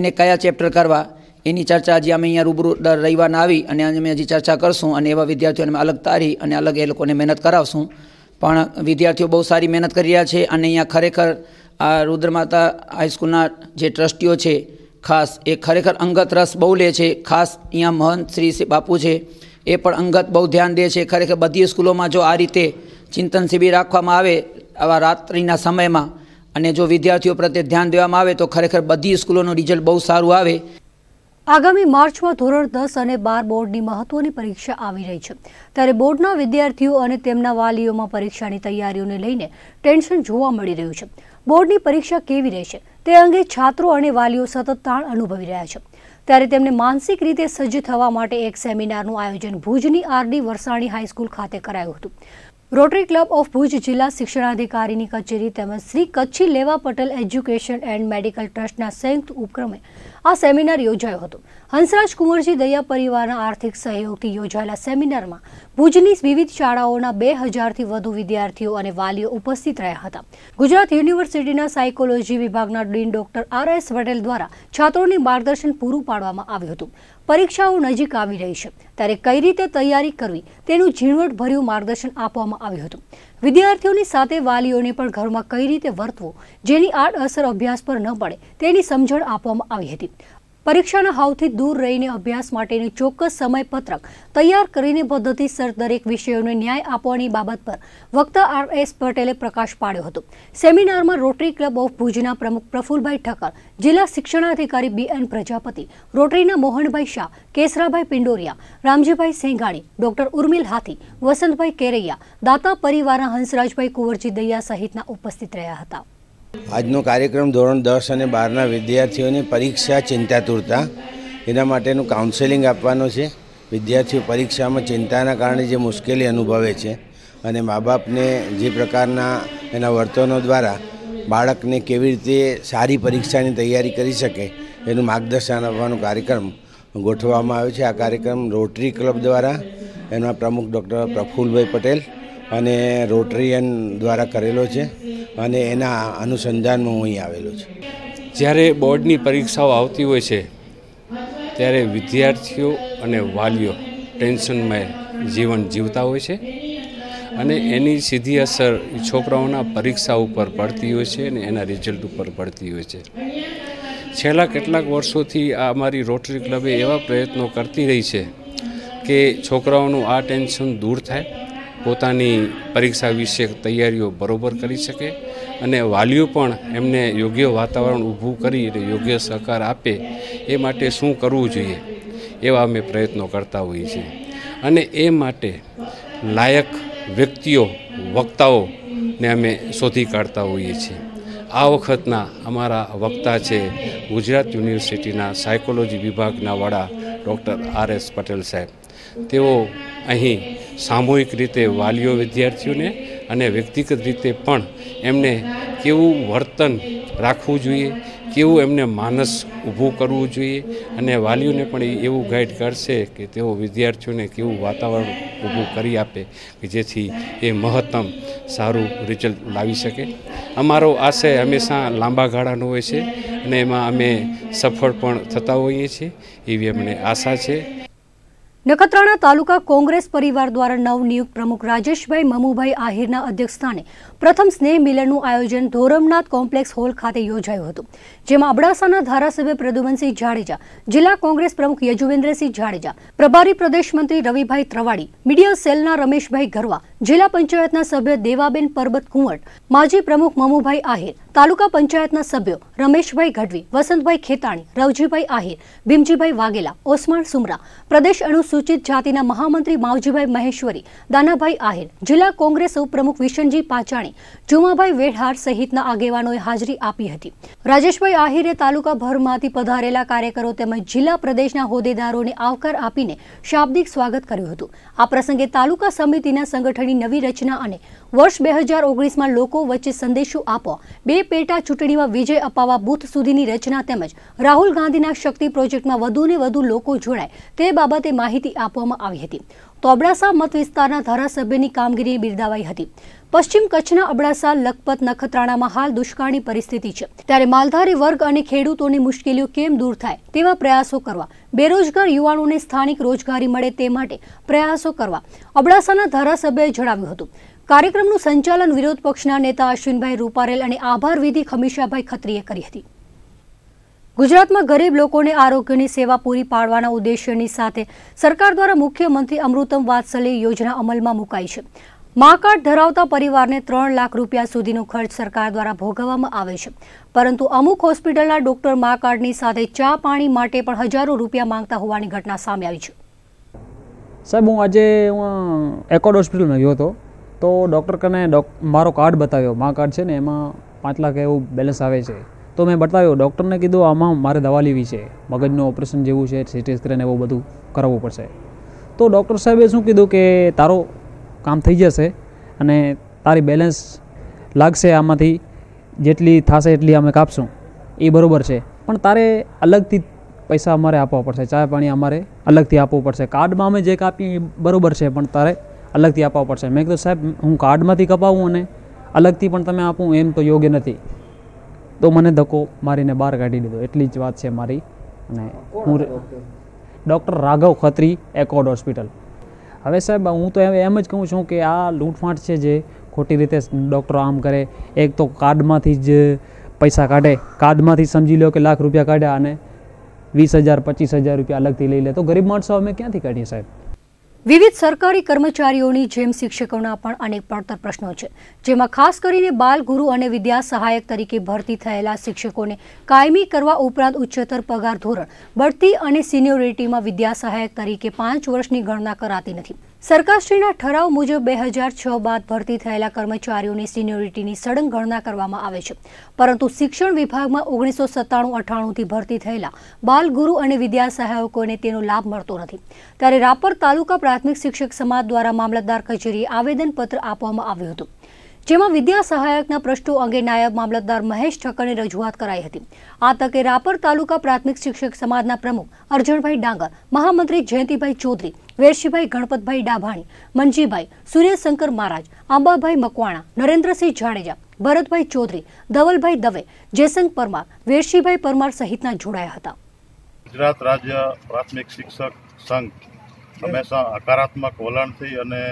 એને કયા ચેપ્ટર કરવા એની ચર્ચા આજે અમે અહીંયા રૂબરૂ દર રવિવારના આવી અને આજે અમે હજી ચર્ચા કરશું અને એવા વિદ્યાર્થીઓને અમે અલગ તારી અને અલગ એ લોકોને મહેનત કરાવશું પણ વિદ્યાર્થીઓ બહુ સારી મહેનત કરી રહ્યા છે અને અહીંયા ખરેખર આ રુદ્રમાતા હાઈસ્કૂલના જે ટ્રસ્ટીઓ છે ખાસ એ ખરેખર અંગત રસ બહુ લે છે ખાસ અહીંયા મહંત શ્રી બાપુ છે એ પણ અંગત બહુ ધ્યાન દે છે ખરેખર બધી સ્કૂલોમાં જો આ રીતે ચિંતન શિબિર રાખવામાં આવે આવા રાત્રિના સમયમાં અને જો વિદ્યાર્થીઓ પ્રત્યે ધ્યાન દેવામાં આવે તો ખરેખર બધી સ્કૂલોનું રિઝલ્ટ બહુ સારું આવે આગામી માર્ચમાં ધોરણ દસ અને બાર બોર્ડની મહત્વની પરીક્ષા આવી રહી છે ત્યારે બોર્ડના વિદ્યાર્થીઓ અને તેમના વાલીઓમાં પરીક્ષાની તૈયારીઓને લઈને ટેન્શન જોવા મળી રહ્યું છે બોર્ડની પરીક્ષા કેવી રહેશે તે અંગે છાત્રો અને વાલીઓ સતત તાણ અનુભવી રહ્યા છે ત્યારે તેમને માનસિક રીતે સજ્જ થવા માટે એક સેમિનારનું આયોજન ભુજની આરડી વરસાણી હાઈસ્કૂલ ખાતે કરાયું હતું રોટરી ક્લબ ઓફ ભુજ જિલ્લા શિક્ષણાધિકારીની કચેરી તેમજ શ્રી કચ્છી લેવા પટેલ એજ્યુકેશન એન્ડ મેડિકલ ટ્રસ્ટના સંયુક્ત ઉપક્રમે આ સેમિનાર યોજાયો હતો હંસરાજ કુંવરજી દયા પરિવારના આર્થિક સહયોગથી યોજાયેલા સેમિનારમાં ભુજની વિવિધ શાળાઓના બે હજારથી વધુ વિદ્યાર્થીઓ અને વાલીઓ ઉપસ્થિત રહ્યા હતા ગુજરાત યુનિવર્સિટીના સાયકોલોજી વિભાગના dean doctor R S Patel દ્વારા છાત્રોને માર્ગદર્શન પૂરું પાડવામાં આવ્યું હતું પરીક્ષાઓ નજીક આવી રહી છે ત્યારે કઈ રીતે તૈયારી કરવી તેનું ઝીણવટભર્યું માર્ગદર્શન આપવામાં આવ્યું હતું વિદ્યાર્થીઓની સાથે વાલીઓને પણ ઘરમાં કઈ રીતે વર્તવું જેની આડ અસર અભ્યાસ પર ન પડે તેની સમજણ આપવામાં આવી હતી પરીક્ષાના હાવથી દૂર રહીને અભ્યાસ માટેની ચોક્કસ સમયપત્રક તૈયાર કરીને પદ્ધતિસર દરેક વિષયોને ન્યાય આપવાની બાબત પર વક્તા આર એસ પટેલે પ્રકાશ પાડ્યો હતો સેમિનારમાં રોટરી ક્લબ ઓફ ભુજના પ્રમુખ પ્રફુલભાઈ ઠક્કર જિલ્લા શિક્ષણાધિકારી બી એન પ્રજાપતિ રોટરીના મોહનભાઈ શાહ કેસરાભાઈ પિંડોરિયા રામજીભાઈ સેંઘાણી ડોક્ટર ઉર્મિલ હાથી વસંતભાઈ કેરૈયા દાતા પરિવારના હંસરાજભાઈ કુંવરજી દૈયા સહિતના ઉપસ્થિત રહ્યા હતા આજનો કાર્યક્રમ ધોરણ દસ અને બારના વિદ્યાર્થીઓની પરીક્ષા ચિંતાતુરતા એના માટેનું કાઉન્સેલિંગ આપવાનો છે વિદ્યાર્થીઓ પરીક્ષામાં ચિંતાના કારણે જે મુશ્કેલી અનુભવે છે અને મા બાપને જે પ્રકારના એના વર્તનો દ્વારા બાળકને કેવી રીતે સારી પરીક્ષાની તૈયારી કરી શકે એનું માર્ગદર્શન આપવાનો કાર્યક્રમ ગોઠવવામાં આવ્યો છે આ કાર્યક્રમ રોટરી ક્લબ દ્વારા એના પ્રમુખ ડૉક્ટર પ્રફુલભાઈ પટેલ અને રોટરીયન દ્વારા કરેલો છે અને એના અનુસંધાનમાં હું અહીં આવેલો છું જ્યારે બોર્ડની પરીક્ષાઓ આવતી હોય છે ત્યારે વિદ્યાર્થીઓ અને વાલીઓ ટેન્શનમાં જીવન જીવતા હોય છે અને એની સીધી અસર છોકરાઓના પરીક્ષા ઉપર પડતી હોય છે અને એના રિઝલ્ટ ઉપર પડતી હોય છે છેલ્લા કેટલાક વર્ષોથી આ અમારી રોટરી ક્લબે એવા પ્રયત્નો કરતી રહી છે કે છોકરાઓનું આ ટેન્શન દૂર થાય પોતાની પરીક્ષા વિશે તૈયારીઓ બરોબર કરી શકે અને વાલીઓ પણ એમને યોગ્ય વાતાવરણ ઊભું કરી અને યોગ્ય સહકાર આપે એ માટે શું કરવું જોઈએ એવા અમે પ્રયત્નો કરતા હોઈએ છીએ અને એ માટે લાયક વ્યક્તિઓ વક્તાઓને અમે શોધી કાઢતા હોઈએ છીએ આ વખતના અમારા વક્તા છે ગુજરાત યુનિવર્સિટીના સાયકોલોજી વિભાગના વડા ડૉક્ટર આર એસ પટેલ સાહેબ તેઓ અહીં સામૂહિક રીતે વાલીઓ વિદ્યાર્થીઓને અને વ્યક્તિગત રીતે પણ એમને કેવું વર્તન રાખવું જોઈએ કેવું એમને માનસ ઊભું કરવું જોઈએ અને વાલીઓને પણ એવું ગાઈડ કરશે કે તેઓ વિદ્યાર્થીઓને કેવું વાતાવરણ ઊભું કરી આપે કે જેથી એ મહત્તમ સારું રિઝલ્ટ લાવી શકે અમારો આશય હંમેશા લાંબા ગાળાનો હોય છે અને એમાં અમે સફળ પણ થતા હોઈએ છીએ એવી અમને આશા છે નખત્રાણા તાલુકા કોંગ્રેસ પરિવાર દ્વારા નવનિયુક્ત પ્રમુખ રાજેશભાઈ મમુભાઈ આહિરના અધ્યક્ષસ્થાને પ્રથમ સ્નેહ મિલનનું આયોજન ધોરમનાથ કોમ્પ્લેક્સ હોલ ખાતે યોજાયું હતું જેમાં અબડાસાના ધારાસભ્ય પ્રદુમનસિંહ જાડેજા જિલ્લા કોંગ્રેસ પ્રમુખ યજુવેન્દ્રસિંહ જાડેજા પ્રભારી પ્રદેશ મંત્રી રવિભાઈ ત્રવાડી મીડિયા સેલના રમેશભાઈ ગરવા જિલ્લા પંચાયતના સભ્ય દેવાબેન પરબત કુંવટ માજી પ્રમુખ મમુભાઈ આહિર તાલુકા પંચાયતના સભ્યો રમેશભાઈ ગઢવી વસંતભાઈ ખેતાણી રવજીભાઈ આહિર ભીમજીભાઈ વાઘેલા ઓસમાણ સુમરા પ્રદેશ અનુસૂચિત જાતિના મહામંત્રી માવજીભાઈ મહેશ્વરી દાનાભાઈ આહિર જિલ્લા કોંગ્રેસ ઉપપ્રમુખ વિશનજી પાચાણી વાણી જુમાભાઈ વેઢાર સહિતના આગેવાનોએ હાજરી આપી હતી રાજેશભાઈ આહિરે તાલુકાભરમાંથી પધારેલા કાર્યકરો તેમજ જિલ્લા પ્રદેશના હોદ્દેદારોને આવકાર આપીને શાબ્દિક સ્વાગત કર્યું હતું આ પ્રસંગે તાલુકા સમિતિના સંગઠનની નવી રચના અને વર્ષ બે હજાર લોકો વચ્ચે સંદેશો આપો બે પેટા ચૂંટણીમાં વિજય અપાવવા બૂથ સુધીની રચના તેમજ રાહુલ ગાંધીના શક્તિ પ્રોજેક્ટમાં વધુને વધુ લોકો જોડાય તે બાબતે માહિતી આપવામાં આવી હતી તોબડાસા મત વિસ્તારના ધારાસભ્યની કામગીરી બિરદાવાઈ હતી પશ્ચિમ કચ્છના અબડાસા લખપત નખત્રાણામાં હાલ દુષ્કાળની પરિસ્થિતિ છે ત્યારે માલધારી વર્ગ અને ખેડૂતોની મુશ્કેલીઓ કેમ દૂર થાય તેવા પ્રયાસો કરવા બેરોજગાર યુવાનોને સ્થાનિક રોજગારી મળે તે માટે પ્રયાસો કરવા અબડાસાના ધારાસભ્યએ જણાવ્યું હતું કાર્યક્રમનું સંચાલન વિરોધ પક્ષના નેતા અશ્વિનભાઈ રૂપારેલ અને આભાર વિધિ ખમીશાભાઈ ખત્રીએ કરી હતી ગુજરાતમાં ગરીબ લોકોને આરોગ્યની સેવા પૂરી પાડવાના ઉદ્દેશ્યની સાથે સરકાર દ્વારા મુખ્યમંત્રી અમૃતમ વાત્સલ્ય યોજના અમલમાં મુકાઈ છે માકાટ ધરાવતા પરિવારને ત્રણ લાખ રૂપિયા સુધીનો ખર્ચ સરકાર દ્વારા ભોગવવામાં આવે છે પરંતુ અમુક હોસ્પિટલના ડોક્ટર મા કાર્ડની સાથે ચા પાણી માટે પણ હજારો રૂપિયા માંગતા હોવાની ઘટના સામે આવી છે સાહેબ હું આજે હું એકોર્ડ હોસ્પિટલમાં ગયો હતો તો ડૉક્ટર કને મારો કાર્ડ બતાવ્યો મા કાર્ડ છે ને એમાં પાંચ લાખ એવું બેલેન્સ આવે છે તો મેં બતાવ્યો ડૉક્ટરને કીધું આમાં મારે દવા લેવી છે મગજનું ઓપરેશન જેવું છે સિટી સ્ક્રેન એવું બધું કરાવવું પડશે તો ડૉક્ટર સાહેબે શું કીધું કે તારો કામ થઈ જશે અને તારી બેલેન્સ લાગશે આમાંથી જેટલી થશે એટલી અમે કાપશું એ બરાબર છે પણ તારે અલગથી પૈસા અમારે આપવા પડશે ચા પાણી અમારે અલગથી આપવું પડશે કાર્ડમાં અમે જે કાપીએ એ બરાબર છે પણ તારે અલગથી આપવા પડશે મેં કીધું સાહેબ હું કાર્ડમાંથી કપાવું અને અલગથી પણ તમે આપું એમ તો યોગ્ય નથી તો મને ધક્કો મારીને બહાર કાઢી દીધો એટલી જ વાત છે મારી અને હું doctor Raghav Khatri Accord hospital હવે સાહેબ હું તો એમ જ કહું છું કે આ લૂંટફાટ છે જે ખોટી રીતે ડૉક્ટરો આમ કરે એક તો કાર્ડમાંથી જ પૈસા કાઢે કાર્ડમાંથી સમજી લો કે લાખ રૂપિયા કાઢ્યા અને વીસ હજાર પચીસ હજાર રૂપિયા અલગથી લઈ લે તો ગરીબ માણસો અમે ક્યાંથી કાઢીએ સાહેબ વિવિધ સરકારી કર્મચારીઓની જેમ શિક્ષકોના પણ અનેક પડતર પ્રશ્નો છે જેમાં ખાસ કરીને બાલ ગુરુ અને વિદ્યા સહાયક તરીકે ભરતી થયેલા શિક્ષકોને કાયમી કરવા ઉપરાંત ઉચ્ચતર પગાર ધોરણ બઢતી અને સિનિયોરિટીમાં વિદ્યા સહાયક તરીકે પાંચ વર્ષની ગણના કરાતી નથી સરકારશ્રીના ઠરાવ મુજબ બે હજાર છ બાદ ભરતી થયેલા કર્મચારીઓની સિનિયોરિટીની સડંગ ગણના કરવામાં આવે છે પરંતુ શિક્ષણ વિભાગમાં ઓગણીસો સત્તાણું અઠ્ઠાણુંથી ભરતી થયેલા બાલગુરુ અને વિદ્યા સહાયકોને તેનો લાભ મળતો નથી ત્યારે રાપર તાલુકા પ્રાથમિક શિક્ષક સમાજ દ્વારા મામલતદાર કચેરીએ આવેદનપત્ર આપવામાં આવ્યું હતું જેમાં વિદ્યા સહાયકના પ્રશ્નો અંગે નાયબ મામલતદાર મહેશ ઠક્કરને રજૂઆત કરાઈ હતી આ તકે રાપર તાલુકા પ્રાથમિક શિક્ષક સમાજના પ્રમુખ અર્જણભાઈ ડાંગર મહામંત્રી જયંતિભાઈ ચૌધરી વેરશીભાઈ ગણપતભાઈ ડાભાણી મનજીભાઈ સૂર્યશંકર મહારાજ આંબાભાઈ મકવાણા નરેન્દ્રસિંહ જાડેજા ભરતભાઈ ચૌધરી ધવલભાઈ દવે જયસંગ પરમાર વેરશીભાઈ પરમાર સહિતના જોડાયા હતા ગુજરાત રાજ્ય પ્રાથમિક શિક્ષક સંઘ હંમેશા હકારાત્મક વલણથી અને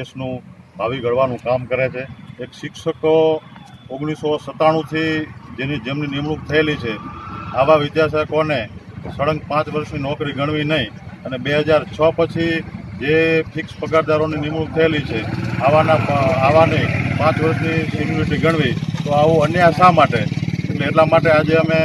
દેશનું ભાવી ઘડવાનું કામ કરે છે એક શિક્ષકો ઓગણીસો સત્તાણુંથી જેની જેમની નિમણૂક થયેલી છે આવા વિદ્યાશાખોને સળંગ પાંચ વર્ષની નોકરી ગણવી નહીં અને બે હજાર છ પછી જે ફિક્સ પગારદારોની નિમણૂક થયેલી છે આવાના આવાને પાંચ વર્ષની સિન્યુરિટી ગણવી તો આવું અન્યાય શા માટે એટલે એટલા માટે આજે અમે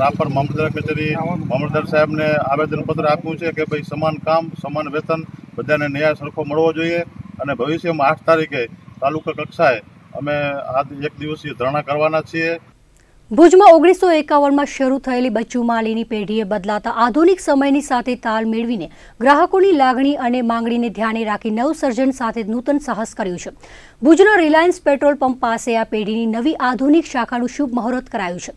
રાપર મામલતદાર કચેરી મામલતદાર સાહેબને આવેદનપત્ર આપ્યું છે કે ભાઈ સમાન કામ સમાન વેતન બધાને ન્યાય સરખો મળવો જોઈએ અને ભવિષ્યમાં આઠ તારીખે તાલુકા કક્ષાએ અમે આ એક દિવસીય ધરણા કરવાના છીએ ભુજમાં ઓગણીસો એકાવનમાં શરૂ થયેલી બચુમાલીની પેઢીએ બદલાતા આધુનિક સમયની સાથે તાલ મેળવીને ગ્રાહકોની લાગણી અને માંગણીને ધ્યાને રાખી નવસર્જન સાથે નૂતન સાહસ કર્યું છે ભુજના રિલાયન્સ પેટ્રોલ પંપ પાસે આ પેઢીની નવી આધુનિક શાખાનું શુભ મુહૂર્ત કરાયું છે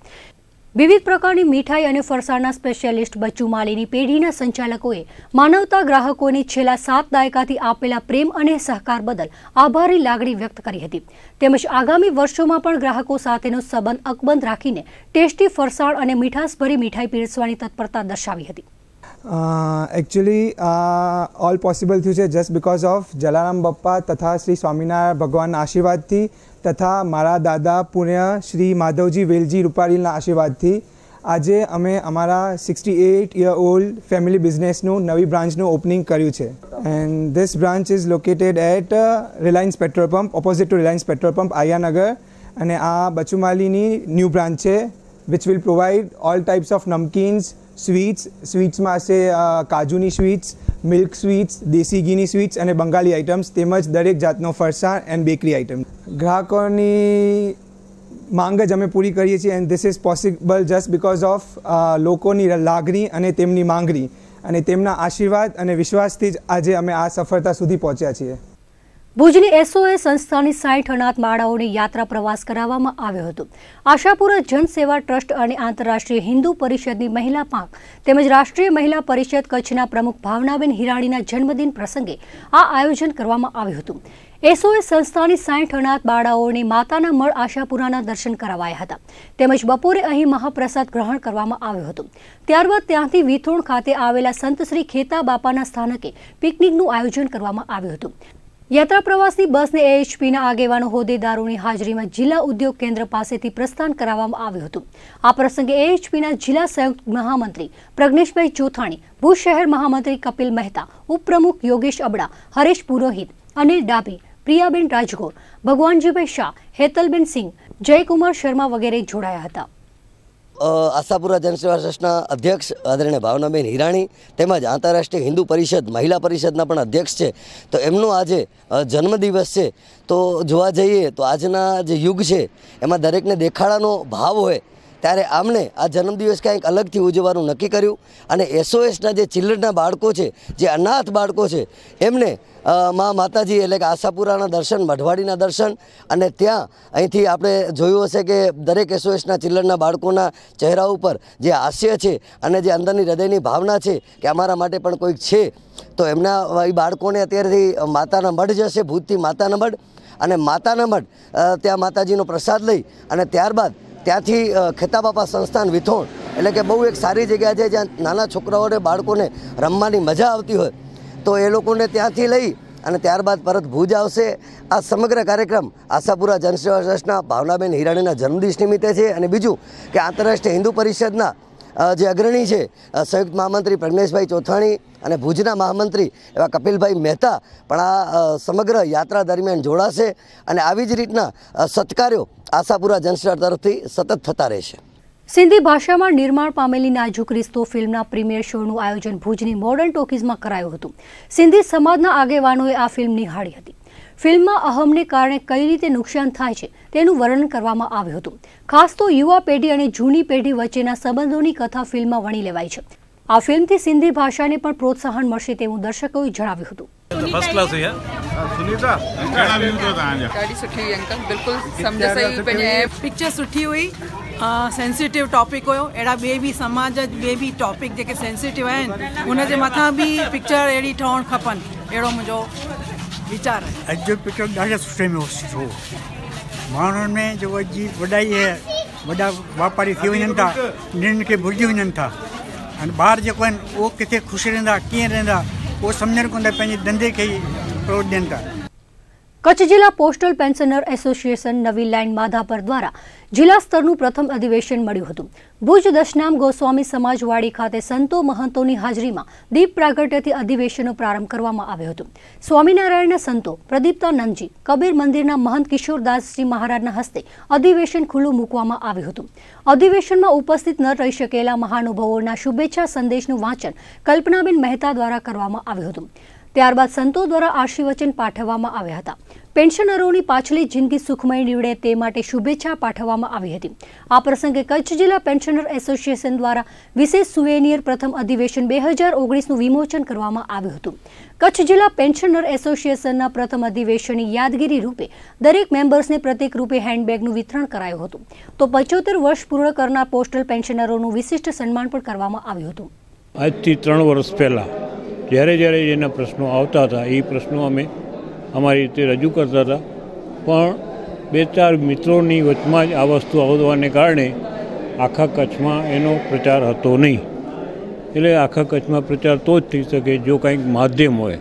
વિવિધ પ્રકારની મીઠાઈ અને ફરસાણના સ્પેશિયાલિસ્ટ બચ્ચુ માલીની પેઢીના સંચાલકોએ માનવતા ગ્રાહકોને છેલ્લા સાત દાયકાથી આપેલા પ્રેમ અને સહકાર બદલ આભારી લાગણી વ્યક્ત કરી હતી તેમજ આગામી વર્ષોમાં પણ ગ્રાહકો સાથેનો સંબંધ અકબંધ રાખીને ટેસ્ટી ફરસાણ અને મીઠાસભરી મીઠાઈ પીરસવાની તત્પરતા દર્શાવી હતી એકચ્યુઅલી ઓલ પોસિબલ થયું છે just because of Jalaram Bappa તથા શ્રી સ્વામિનારાયણ ભગવાનના આશીર્વાદથી તથા મારા દાદા પુણ્ય શ્રી માધવજી વેલજી રૂપારીલના આશીર્વાદથી આજે અમે અમારા sixty eight year old family બિઝનેસનું નવી બ્રાન્ચનું ઓપનિંગ કર્યું છે and this branch is located at Reliance petrol pump opposite to Reliance petrol pump Aryanagar અને આ બચુમાલીની ન્યૂ બ્રાન્ચ છે which will provide all types of namkeens sweets સ્વીટ્સમાં હશે uh, કાજુની સ્વીટ્સ મિલ્ક સ્વીટ્સ દેશી ઘીની સ્વીટ્સ અને બંગાળી આઇટમ્સ તેમજ દરેક જાતનો ફરસાણ એન્ડ બેકરી આઇટમ ગ્રાહકોની માંગ જ અમે પૂરી કરીએ છીએ and this is possible just because of લોકોની લાગણી અને તેમની માંગણી અને તેમના આશીર્વાદ અને વિશ્વાસથી જ આજે અમે આ સફળતા સુધી પહોંચ્યા છીએ ભુજની એસઓએ સંસ્થાની સાઠ અનાથ માળાઓની યાત્રા પ્રવાસ કરાવવામાં આવ્યો હતો આશાપુરા જનસેવા ટ્રસ્ટ અને આંતરરાષ્ટ્રીય હિન્દુ પરિષદની મહિલા પાંખ તેમજ રાષ્ટ્રીય મહિલા પરિષદ કચ્છના પ્રમુખ ભાવનાબેન હિરાણીના જન્મદિન પ્રસંગે આ આયોજન કરવામાં આવ્યું હતું એસઓએ સંસ્થાની સાઠ અનાથ બાળાઓને માતાના મળ આશાપુરાના દર્શન કરાવાયા હતા તેમજ બપોરે અહીં મહાપ્રસાદ ગ્રહણ કરવામાં આવ્યો હતો ત્યારબાદ ત્યાંથી વિથોણ ખાતે આવેલા સંતશ્રી ખેતા બાપાના સ્થાનકે પિકનિકનું આયોજન કરવામાં આવ્યું હતું યાત્રા પ્રવાસની બસને એએચપીના આગેવાનો હોદ્દેદારોની હાજરીમાં જિલ્લા ઉદ્યોગ કેન્દ્ર પાસેથી પ્રસ્થાન કરાવવામાં આવ્યું હતું આ પ્રસંગે એએચપીના જિલ્લા સંયુક્ત મહામંત્રી પ્રજ્ઞેશભાઈ ચોથાણી ભુજ શહેર મહામંત્રી કપિલ મહેતા ઉપપ્રમુખ યોગેશ અબડા હરેશ પુરોહિત અનિલ ડાભી પ્રિયાબેન રાજગોર ભગવાનજીભાઈ શાહ હેતલબેન સિંહ જયકુમાર શર્મા વગેરે જોડાયા હતા આશાપુરા જનસેવા ટ્રસ્ટના અધ્યક્ષ આદરણીય ભાવનાબેન હિરાણી તેમજ આંતરરાષ્ટ્રીય હિન્દુ પરિષદ મહિલા પરિષદના પણ અધ્યક્ષ છે તો એમનું આજે જન્મદિવસ છે તો જોવા જઈએ તો આજના જે યુગ છે એમાં દરેકને દેખાડાનો ભાવ હોય ત્યારે આમણે આ જન્મદિવસ કાંઈક અલગથી ઉજવવાનું નક્કી કર્યું અને એસઓએસના જે ચિલ્ડ્રનના બાળકો છે જે અનાથ બાળકો છે એમને મા માતાજી એટલે કે આશાપુરાના દર્શન મઢવાડીના દર્શન અને ત્યાં અહીંથી આપણે જોયું હશે કે દરેક એસઓએસના ચિલ્ડ્રનના બાળકોના ચહેરા ઉપર જે હાસ્ય છે અને જે અંદરની હૃદયની ભાવના છે કે અમારા માટે પણ કોઈક છે તો એમના એ બાળકોને અત્યારથી માતાના મઢ જશે ભૂતથી માતાના મઢ અને માતાના મઢ ત્યાં માતાજીનો પ્રસાદ લઈ અને ત્યારબાદ ત્યાંથી ખેતાબાપા સંસ્થાન વિથોણ એટલે કે બહુ એક સારી જગ્યા છે જ્યાં નાના છોકરાઓને બાળકોને રમવાની મજા આવતી હોય તો એ લોકોને ત્યાંથી લઈ અને ત્યારબાદ પરત ભુજ આવશે આ સમગ્ર કાર્યક્રમ આશાપુરા જનસેવા ટ્રસ્ટના ભાવનાબેન હિરાણીના જન્મદિવસ નિમિત્તે છે અને બીજું કે આંતરરાષ્ટ્રીય હિન્દુ પરિષદના જે અગ્રણી છે સંયુક્ત મહામંત્રી પ્રજ્ઞેશભાઈ ચોથાણી અને ભુજના મહામંત્રી એવા કપિલભાઈ મહેતા પણ આ સમગ્ર યાત્રા દરમિયાન જોડાશે અને આવી જ રીતના સત્કાર્યો આશાપુરા જનસ્ટાર તરફથી સતત થતા રહેશે સિંધી ભાષામાં નિર્માણ પામેલી નાજુક રિસ્તો ફિલ્મના પ્રીમિયર શોનું આયોજન ભુજની મોડર્ન ટોકીઝમાં કરાયું હતું સિંધી સમાજના આગેવાનોએ આ ફિલ્મ નિહાળી હતી ફિલ્મમાં અહમને કારણે કઈ રીતે નુકસાન થાય છે તેનું વર્ણન કરવામાં આવ્યું હતું ખાસ તો યુવા પેઢી અને જૂની પેઢી વચ્ચેના સંબંધોની કથા ફિલ્મમાં વણી લેવાય છે આ ફિલ્મથી સિંધી ભાષાને પણ પ્રોત્સાહન મળશે તેવું દર્શકોએ જણાવ્યું હતું ફર્સ્ટ ક્લાસ है सुनीता घणा व्यू तो तव्हां जा ॾाढी सुठी हुई अंकल बिल्कुलु सम्झ सही पंहिंजे पिक्चर सुठी हुई सेंसिटिव टॉपिक हुयो अहिड़ा ॿिए बि समाज जा ॿिए बि टॉपिक जेके सेंसिटिव आहिनि हुनजे मथां बि पिक्चर अहिड़ी ठहणु खपनि अहिड़ो मुंहिंजो वीचार आहे अॼु जो पिक्चर ॾाढे सुठे में सुठो माण्हुनि में जेको अॼु जी वॾाई आहे वॾा वापारी थी वञनि था निंड खे भुलिजी वञनि था अने ॿार जेको आहिनि उहो किथे ख़ुशि रहंदा कीअं रहंदा उहो सम्झनि कोन था पंहिंजे धंधे खे ई प्रोट ॾियनि था કચ્છ જિલ્લા પોસ્ટલ પેન્શનર એસોસિએશન નવી લાઇન માધાપર દ્વારા જિલ્લા સ્તરનું પ્રથમ અધિવેશન મળ્યું હતું ભુજ દશનામ ગોસ્વામી સમાજવાડી ખાતે સંતો મહંતોની હાજરીમાં દીપ પ્રાગટ્યથી અધિવેશનનો પ્રારંભ કરવામાં આવ્યો હતો સ્વામિનારાયણના સંતો પ્રદીપ્તાનંદજી કબીર મંદિરના મહંત કિશોરદાસજી મહારાજના હસ્તે અધિવેશન ખુલ્લું મૂકવામાં આવ્યું હતું અધિવેશનમાં ઉપસ્થિત ન રહી શકેલા મહાનુભાવોના શુભેચ્છા સંદેશનું વાંચન કલ્પનાબેન મહેતા દ્વારા કરવામાં આવ્યું હતું ત્યારબાદ સંતો દ્વારા આશીર્વચન પાઠવવામાં આવ્યા હતા પેન્શનરોની પાછલી જિંદગી સુખમય નીવડે તે માટે શુભેચ્છા પાઠવવામાં આવી હતી આ પ્રસંગે કચ્છ જિલ્લા પેન્શનર એસોસિએશન દ્વારા વિશેષ સુવેનિયર પ્રથમ અધિવેશન બે હજાર ઓગણીસનું વિમોચન કરવામાં આવ્યું હતું કચ્છ જિલ્લા પેન્શનર એસોસિએશનના પ્રથમ અધિવેશનની યાદગીરી રૂપે દરેક મેમ્બર્સને પ્રત્યેક રૂપે હેન્ડબેગનું વિતરણ કરાયું હતું તો પંચોતેર વર્ષ પૂર્ણ કરનાર પોસ્ટલ પેન્શનરોનું વિશિષ્ટ સન્માન પણ કરવામાં આવ્યું હતું આજથી ત્રણ વર્ષ પહેલાં જ્યારે જ્યારે એના પ્રશ્નો આવતા હતા એ પ્રશ્નો અમે અમારી રીતે રજૂ કરતા હતા પણ બે ચાર મિત્રોની વચમાં જ આ વસ્તુ આવવાને કારણે આખા કચ્છમાં એનો પ્રચાર હતો નહીં એટલે આખા કચ્છમાં પ્રચાર તો જ થઈ શકે જો કંઈક માધ્યમ હોય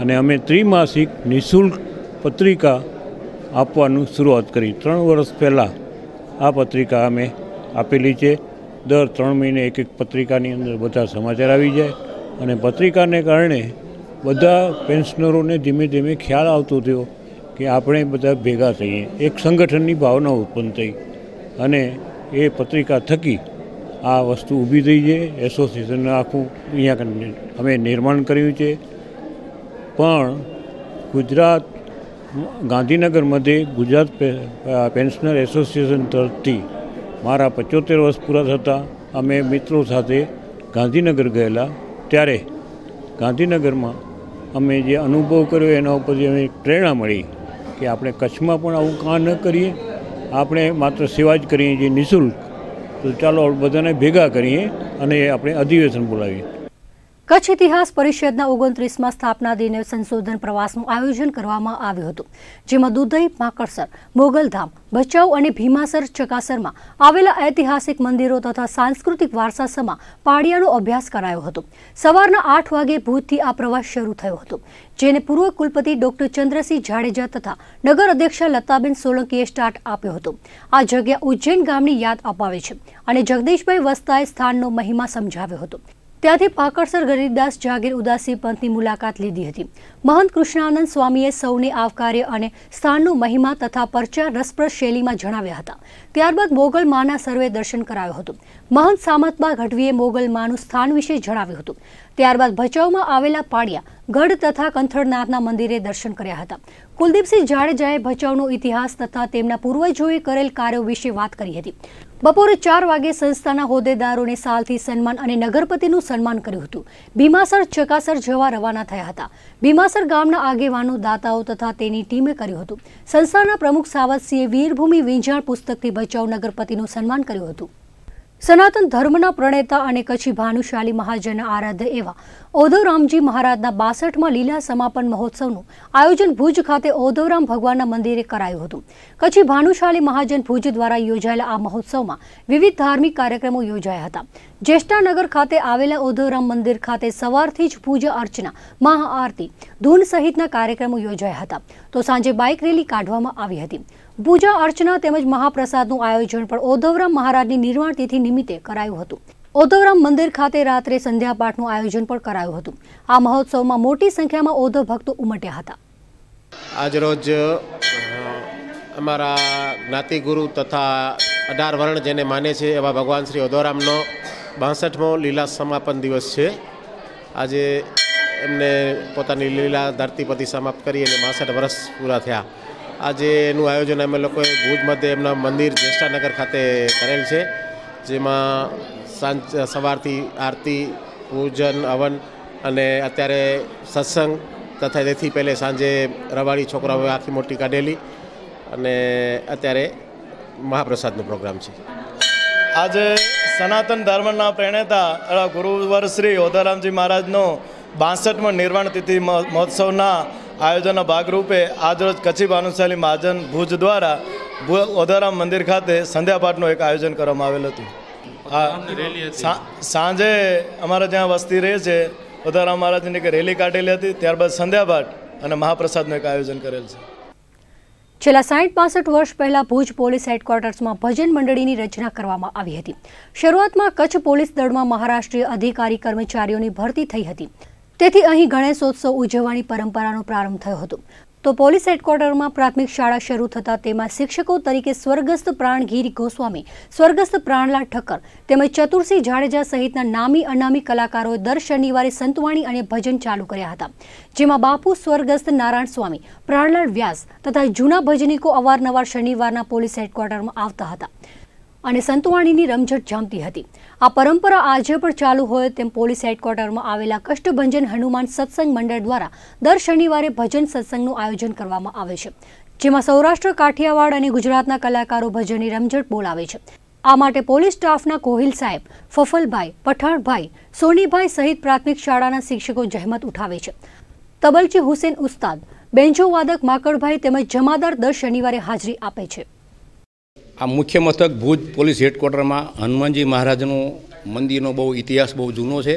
અને અમે ત્રિમાસિક નિઃશુલ્ક પત્રિકા આપવાનું શરૂઆત કરી ત્રણ વર્ષ પહેલાં આ પત્રિકા અમે આપેલી છે દર ત્રણ મહિને એક એક પત્રિકાની અંદર બધા સમાચાર આવી જાય અને પત્રિકાને કારણે બધા પેન્શનરોને ધીમે ધીમે ખ્યાલ આવતો થયો કે આપણે બધા ભેગા થઈએ એક સંગઠનની ભાવના ઉત્પન્ન થઈ અને એ પત્રિકા થકી આ વસ્તુ ઊભી થઈ છે એસોસિએશન આખું અહીંયા અમે નિર્માણ કર્યું છે પણ ગુજરાત ગાંધીનગર મધ્યે ગુજરાત પેન્શનર એસોસિએશન તરફથી મારા પચોતેર વર્ષ પૂરા થતાં અમે મિત્રો સાથે ગાંધીનગર ગયેલા ત્યારે ગાંધીનગરમાં અમે જે અનુભવ કર્યો એના ઉપરથી અમે પ્રેરણા મળી કે આપણે કચ્છમાં પણ આવું કાં ન કરીએ આપણે માત્ર સેવા જ કરીએ જે નિઃશુલ્ક તો ચાલો બધાને ભેગા કરીએ અને આપણે અધિવેશન બોલાવીએ કચ્છ ઇતિહાસ પરિષદના ઓગણત્રીસમાં સ્થાપના દિને સંશોધન પ્રવાસનું આયોજન કરવામાં આવ્યું હતું જેમાં દુધઈ માકડસર મોગલધામ ભચાઉ અને ભીમાસર ચકાસરમાં આવેલા ઐતિહાસિક મંદિરો તથા સાંસ્કૃતિક વારસાસમાં પાડિયાનો અભ્યાસ કરાયો હતો સવારના આઠ વાગે ભૂજથી આ પ્રવાસ શરૂ થયો હતો જેને પૂર્વ કુલપતિ ડોક્ટર ચંદ્રસિંહ જાડેજા તથા નગર અધ્યક્ષા લતાબેન સોલંકીએ સ્ટાર્ટ આપ્યો હતો આ જગ્યા ઉજ્જૈન ગામની યાદ અપાવે છે અને જગદીશભાઈ વસ્તાએ સ્થાનનો મહિમા સમજાવ્યો હતો ત્યાંથી પાકડસર ગરીબદાસ જાગીર ઉદાસી પંથની મુલાકાત લીધી હતી મહંત કૃષ્ણાનંદ સ્વામીએ સૌને આવકાર્ય અને સ્થાનનું મહિમા તથા પરચા રસપ્રદ શૈલીમાં જણાવ્યા હતા ત્યારબાદ મોગલ માના સર્વે દર્શન કરાવ્યું હતું મહંત સામતબા ગઢવીએ મોગલ માનું સ્થાન વિશે જણાવ્યું હતું ત્યારબાદ ભચાઉમાં આવેલા પાડિયા ગઢ તથા કંથળનાથના મંદિરે દર્શન કર્યા હતા કુલદીપસિંહ જાડેજાએ ભચાઉનો ઇતિહાસ તથા તેમના પૂર્વજોએ કરેલ કાર્યો વિશે વાત કરી હતી બપોરે ચાર વાગે સંસ્થાના હોદ્દેદારોને સાલથી સન્માન અને નગરપતિનું સન્માન કર્યું હતું ભીમાસર ચકાસર જવા રવાના થયા હતા ભીમાસર ગામના આગેવાનો દાતાઓ તથા તેની ટીમે કર્યું હતું સંસ્થાના પ્રમુખ સાવતસિંહે વીરભૂમિ વિંજાણ પુસ્તકથી બચાવ નગરપતિનું સન્માન કર્યું હતું સનાતન ધર્મના પ્રણેતા અને કચ્છી ભાનુશાલી મહાજન આરાધ્ય એવા ઓધવરામજી મહારાજના બાસઠમાં લીલા સમાપન મહોત્સવનું આયોજન ભુજ ખાતે ઓધવરામ ભગવાનના મંદિરે કરાયું હતું કચ્છી ભાનુશાલી મહાજન ભુજ દ્વારા યોજાયેલા આ મહોત્સવમાં વિવિધ ધાર્મિક કાર્યક્રમો યોજાયા હતા જ્યેષ્ઠાનગર ખાતે આવેલા ઓધવરામ મંદિર ખાતે સવારથી જ પૂજા અર્ચના મહાઆરતી ધૂન સહિતના કાર્યક્રમો યોજાયા હતા તો સાંજે બાઇક રેલી કાઢવામાં આવી હતી પૂજા અર્ચના તેમજ મહાપ્રસાદનું આયોજન પણ ઓધવરામ મહારાજની નિર્વાણ તિથિ નિમિત્તે કરાયું હતું ઓધવરામ મંદિર ખાતે રાત્રે સંધ્યાપાઠનું આયોજન પણ કરાયું હતું આ મહોત્સવમાં મોટી સંખ્યામાં ઓધવ ભક્તો ઉમટ્યા હતા આજરોજ અમારા જ્ઞાતિગુરુ તથા અઢાર વર્ણ જેને માને છે એવા ભગવાન શ્રી ઓધોરામનો બાસઠમો લીલા સમાપન દિવસ છે આજે એમને પોતાની લીલા ધરતી પરથી સમાપ્ત કરી અને બાસઠ વર્ષ પૂરા થયા આજે એનું આયોજન અમે લોકોએ ભુજ મધ્ય એમના મંદિર જ્યેષ્ઠાનગર ખાતે કરેલ છે જેમાં સાંજ સવારથી આરતી પૂજન હવન અને અત્યારે સત્સંગ તથા તેથી પહેલે સાંજે રવાડી છોકરાઓએ આખી મોટી કાઢેલી અને અત્યારે મહાપ્રસાદનો પ્રોગ્રામ છે આજે સનાતન ધર્મના પ્રણેતા ગુરુવર શ્રી ઓધારામજી મહારાજનો બાસઠમો નિર્વાણ તિથિ મહોત્સવના આયોજનના ભાગરૂપે આજરોજ કચ્છી ભાનુશાલી મહાજન ભુજ દ્વારા ઓધારામ મંદિર ખાતે સંધ્યાપાઠનું એક આયોજન કરવામાં આવેલ હતું સાંજે અમારા જ્યાં વસ્તી રહે છે ઓધારામ મહારાજની એક રેલી કાઢેલી હતી ત્યારબાદ સંધ્યાપાઠ અને મહાપ્રસાદનું એક આયોજન કરેલ છે છેલ્લા સાઠ પાસઠ વર્ષ પહેલા ભુજ પોલીસ હેડક્વાર્ટર્સમાં ભજન મંડળીની રચના કરવામાં આવી હતી શરૂઆતમાં કચ્છ પોલીસ દળમાં મહારાષ્ટ્રીય અધિકારી કર્મચારીઓની ભરતી થઈ હતી તેથી અહીં ગણેશોત્સવ ઉજવવાની પરંપરાનો પ્રારંભ થયો હતો તો પોલીસ હેડક્વાર્ટરમાં પ્રાથમિક શાળા શરૂ થતા તેમાં શિક્ષકો તરીકે સ્વર્ગસ્થ પ્રાણગીરી ગોસ્વામી સ્વર્ગસ્થ પ્રાણલાલ ઠક્કર તેમજ ચતુર્સિંહ જાડેજા સહિતના નામી અનામી કલાકારોએ દર શનિવારે સંતવાણી અને ભજન ચાલુ કર્યા હતા જેમાં બાપુ સ્વર્ગસ્થ નારાયણ સ્વામી પ્રાણલાલ વ્યાસ તથા જૂના ભજનીકો અવારનવાર શનિવારના પોલીસ હેડક્વાર્ટરમાં આવતા હતા અને સંતવાણીની રમઝટ જામતી હતી આ પરંપરા આજે પણ ચાલુ હોય તેમ પોલીસ હેડક્વાર્ટરમાં આવેલા કષ્ટભંજન હનુમાન સત્સંગ મંડળ દ્વારા દર શનિવારે ભજન સત્સંગનું આયોજન કરવામાં આવે છે જેમાં સૌરાષ્ટ્ર કાઠિયાવાડ અને ગુજરાતના કલાકારો ભજનની રમઝટ બોલાવે છે આ માટે પોલીસ સ્ટાફના કોહિલ સાહેબ ફફલભાઈ પઠાણભાઈ સોનીભાઈ સહિત પ્રાથમિક શાળાના શિક્ષકો જહેમત ઉઠાવે છે તબલચી હુસેન ઉસ્તાદ બેન્જો વાદક માકડભાઈ તેમજ જમાદાર દર શનિવારે હાજરી આપે છે આ મુખ્ય મથક ભુજ પોલીસ હેડક્વાર્ટરમાં હનુમાનજી મહારાજનું મંદિરનો બહુ ઇતિહાસ બહુ જૂનો છે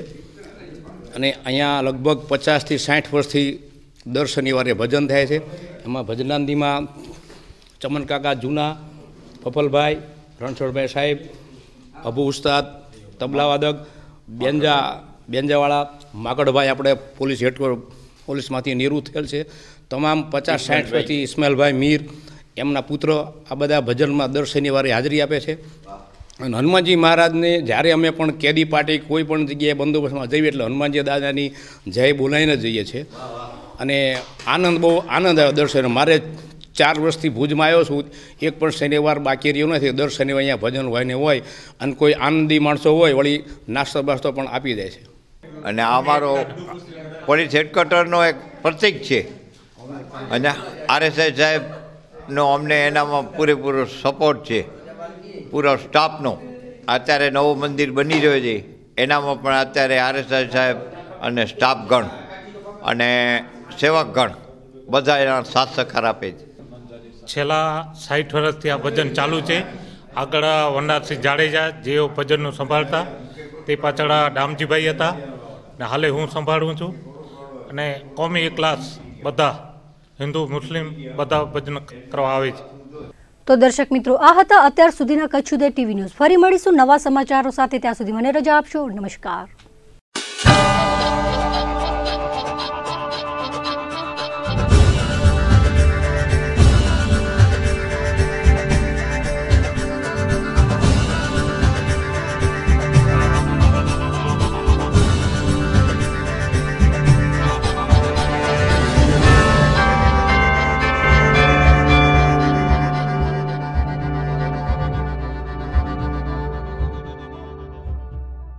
અને અહીંયા લગભગ પચાસથી સાઠ વર્ષથી દર શનિવારે ભજન થાય છે એમાં ભજનાંદીમાં ચમનકાકા જૂના ફફલભાઈ રણછોડભાઈ સાહેબ અબુ ઉસ્તાદ તબલાવાદક બેંજા બેંજાવાળા માકડભાઈ આપણે પોલીસ હેડ પોલીસમાંથી નિવૃત્ત થયેલ છે તમામ પચાસ સાઠ પછી ઇસ્માઇલભાઈ મીર એમના પુત્ર આ બધા ભજનમાં દર શનિવારે હાજરી આપે છે અને હનુમાનજી મહારાજને જ્યારે અમે પણ કેદી પાર્ટી કોઈ પણ જગ્યાએ બંદોબસ્તમાં જઈએ એટલે હનુમાનજી દાદાની જય બોલાવીને જઈએ છીએ અને આનંદ બહુ આનંદ આવ્યો દર્શન મારે ચાર વર્ષથી ભુજમાં આવ્યો છું એક પણ શનિવાર બાકી રહ્યો નથી દર શનિવાર અહીંયા ભજન હોય ને હોય અને કોઈ આનંદી માણસો હોય વળી નાસ્તો બાસ્તો પણ આપી દે છે અને અમારો પોલીસ હેડક્વાર્ટરનો એક પ્રતિક છે અને આરએસઆઈ સાહેબ સ્ટાફનો અમને એનામાં પૂરેપૂરો સપોર્ટ છે પૂરો સ્ટાફનો અત્યારે નવું મંદિર બની રહ્યો છે એનામાં પણ અત્યારે આરએસઆઈ સાહેબ અને સ્ટાફગણ અને સેવકગણ બધા એના સાથ સહકાર આપે છે છેલ્લા સાઠ વર્ષથી આ ભજન ચાલુ છે આગળ વનરાજસિંહ જાડેજા જેઓ ભજનનું સંભાળતા તે પાછળ ડામજીભાઈ હતા ને હાલે હું સંભાળું છું અને કોમી ક્લાસ બધા હિન્દુ મુસ્લિમ બધા ભજન કરવા આવે છે તો દર્શક મિત્રો આ હતા અત્યાર સુધીના કચ્છ ઉદય ટીવી ન્યૂઝ ફરી મળીશું નવા સમાચારો સાથે ત્યાં સુધી મને રજા આપશો નમસ્કાર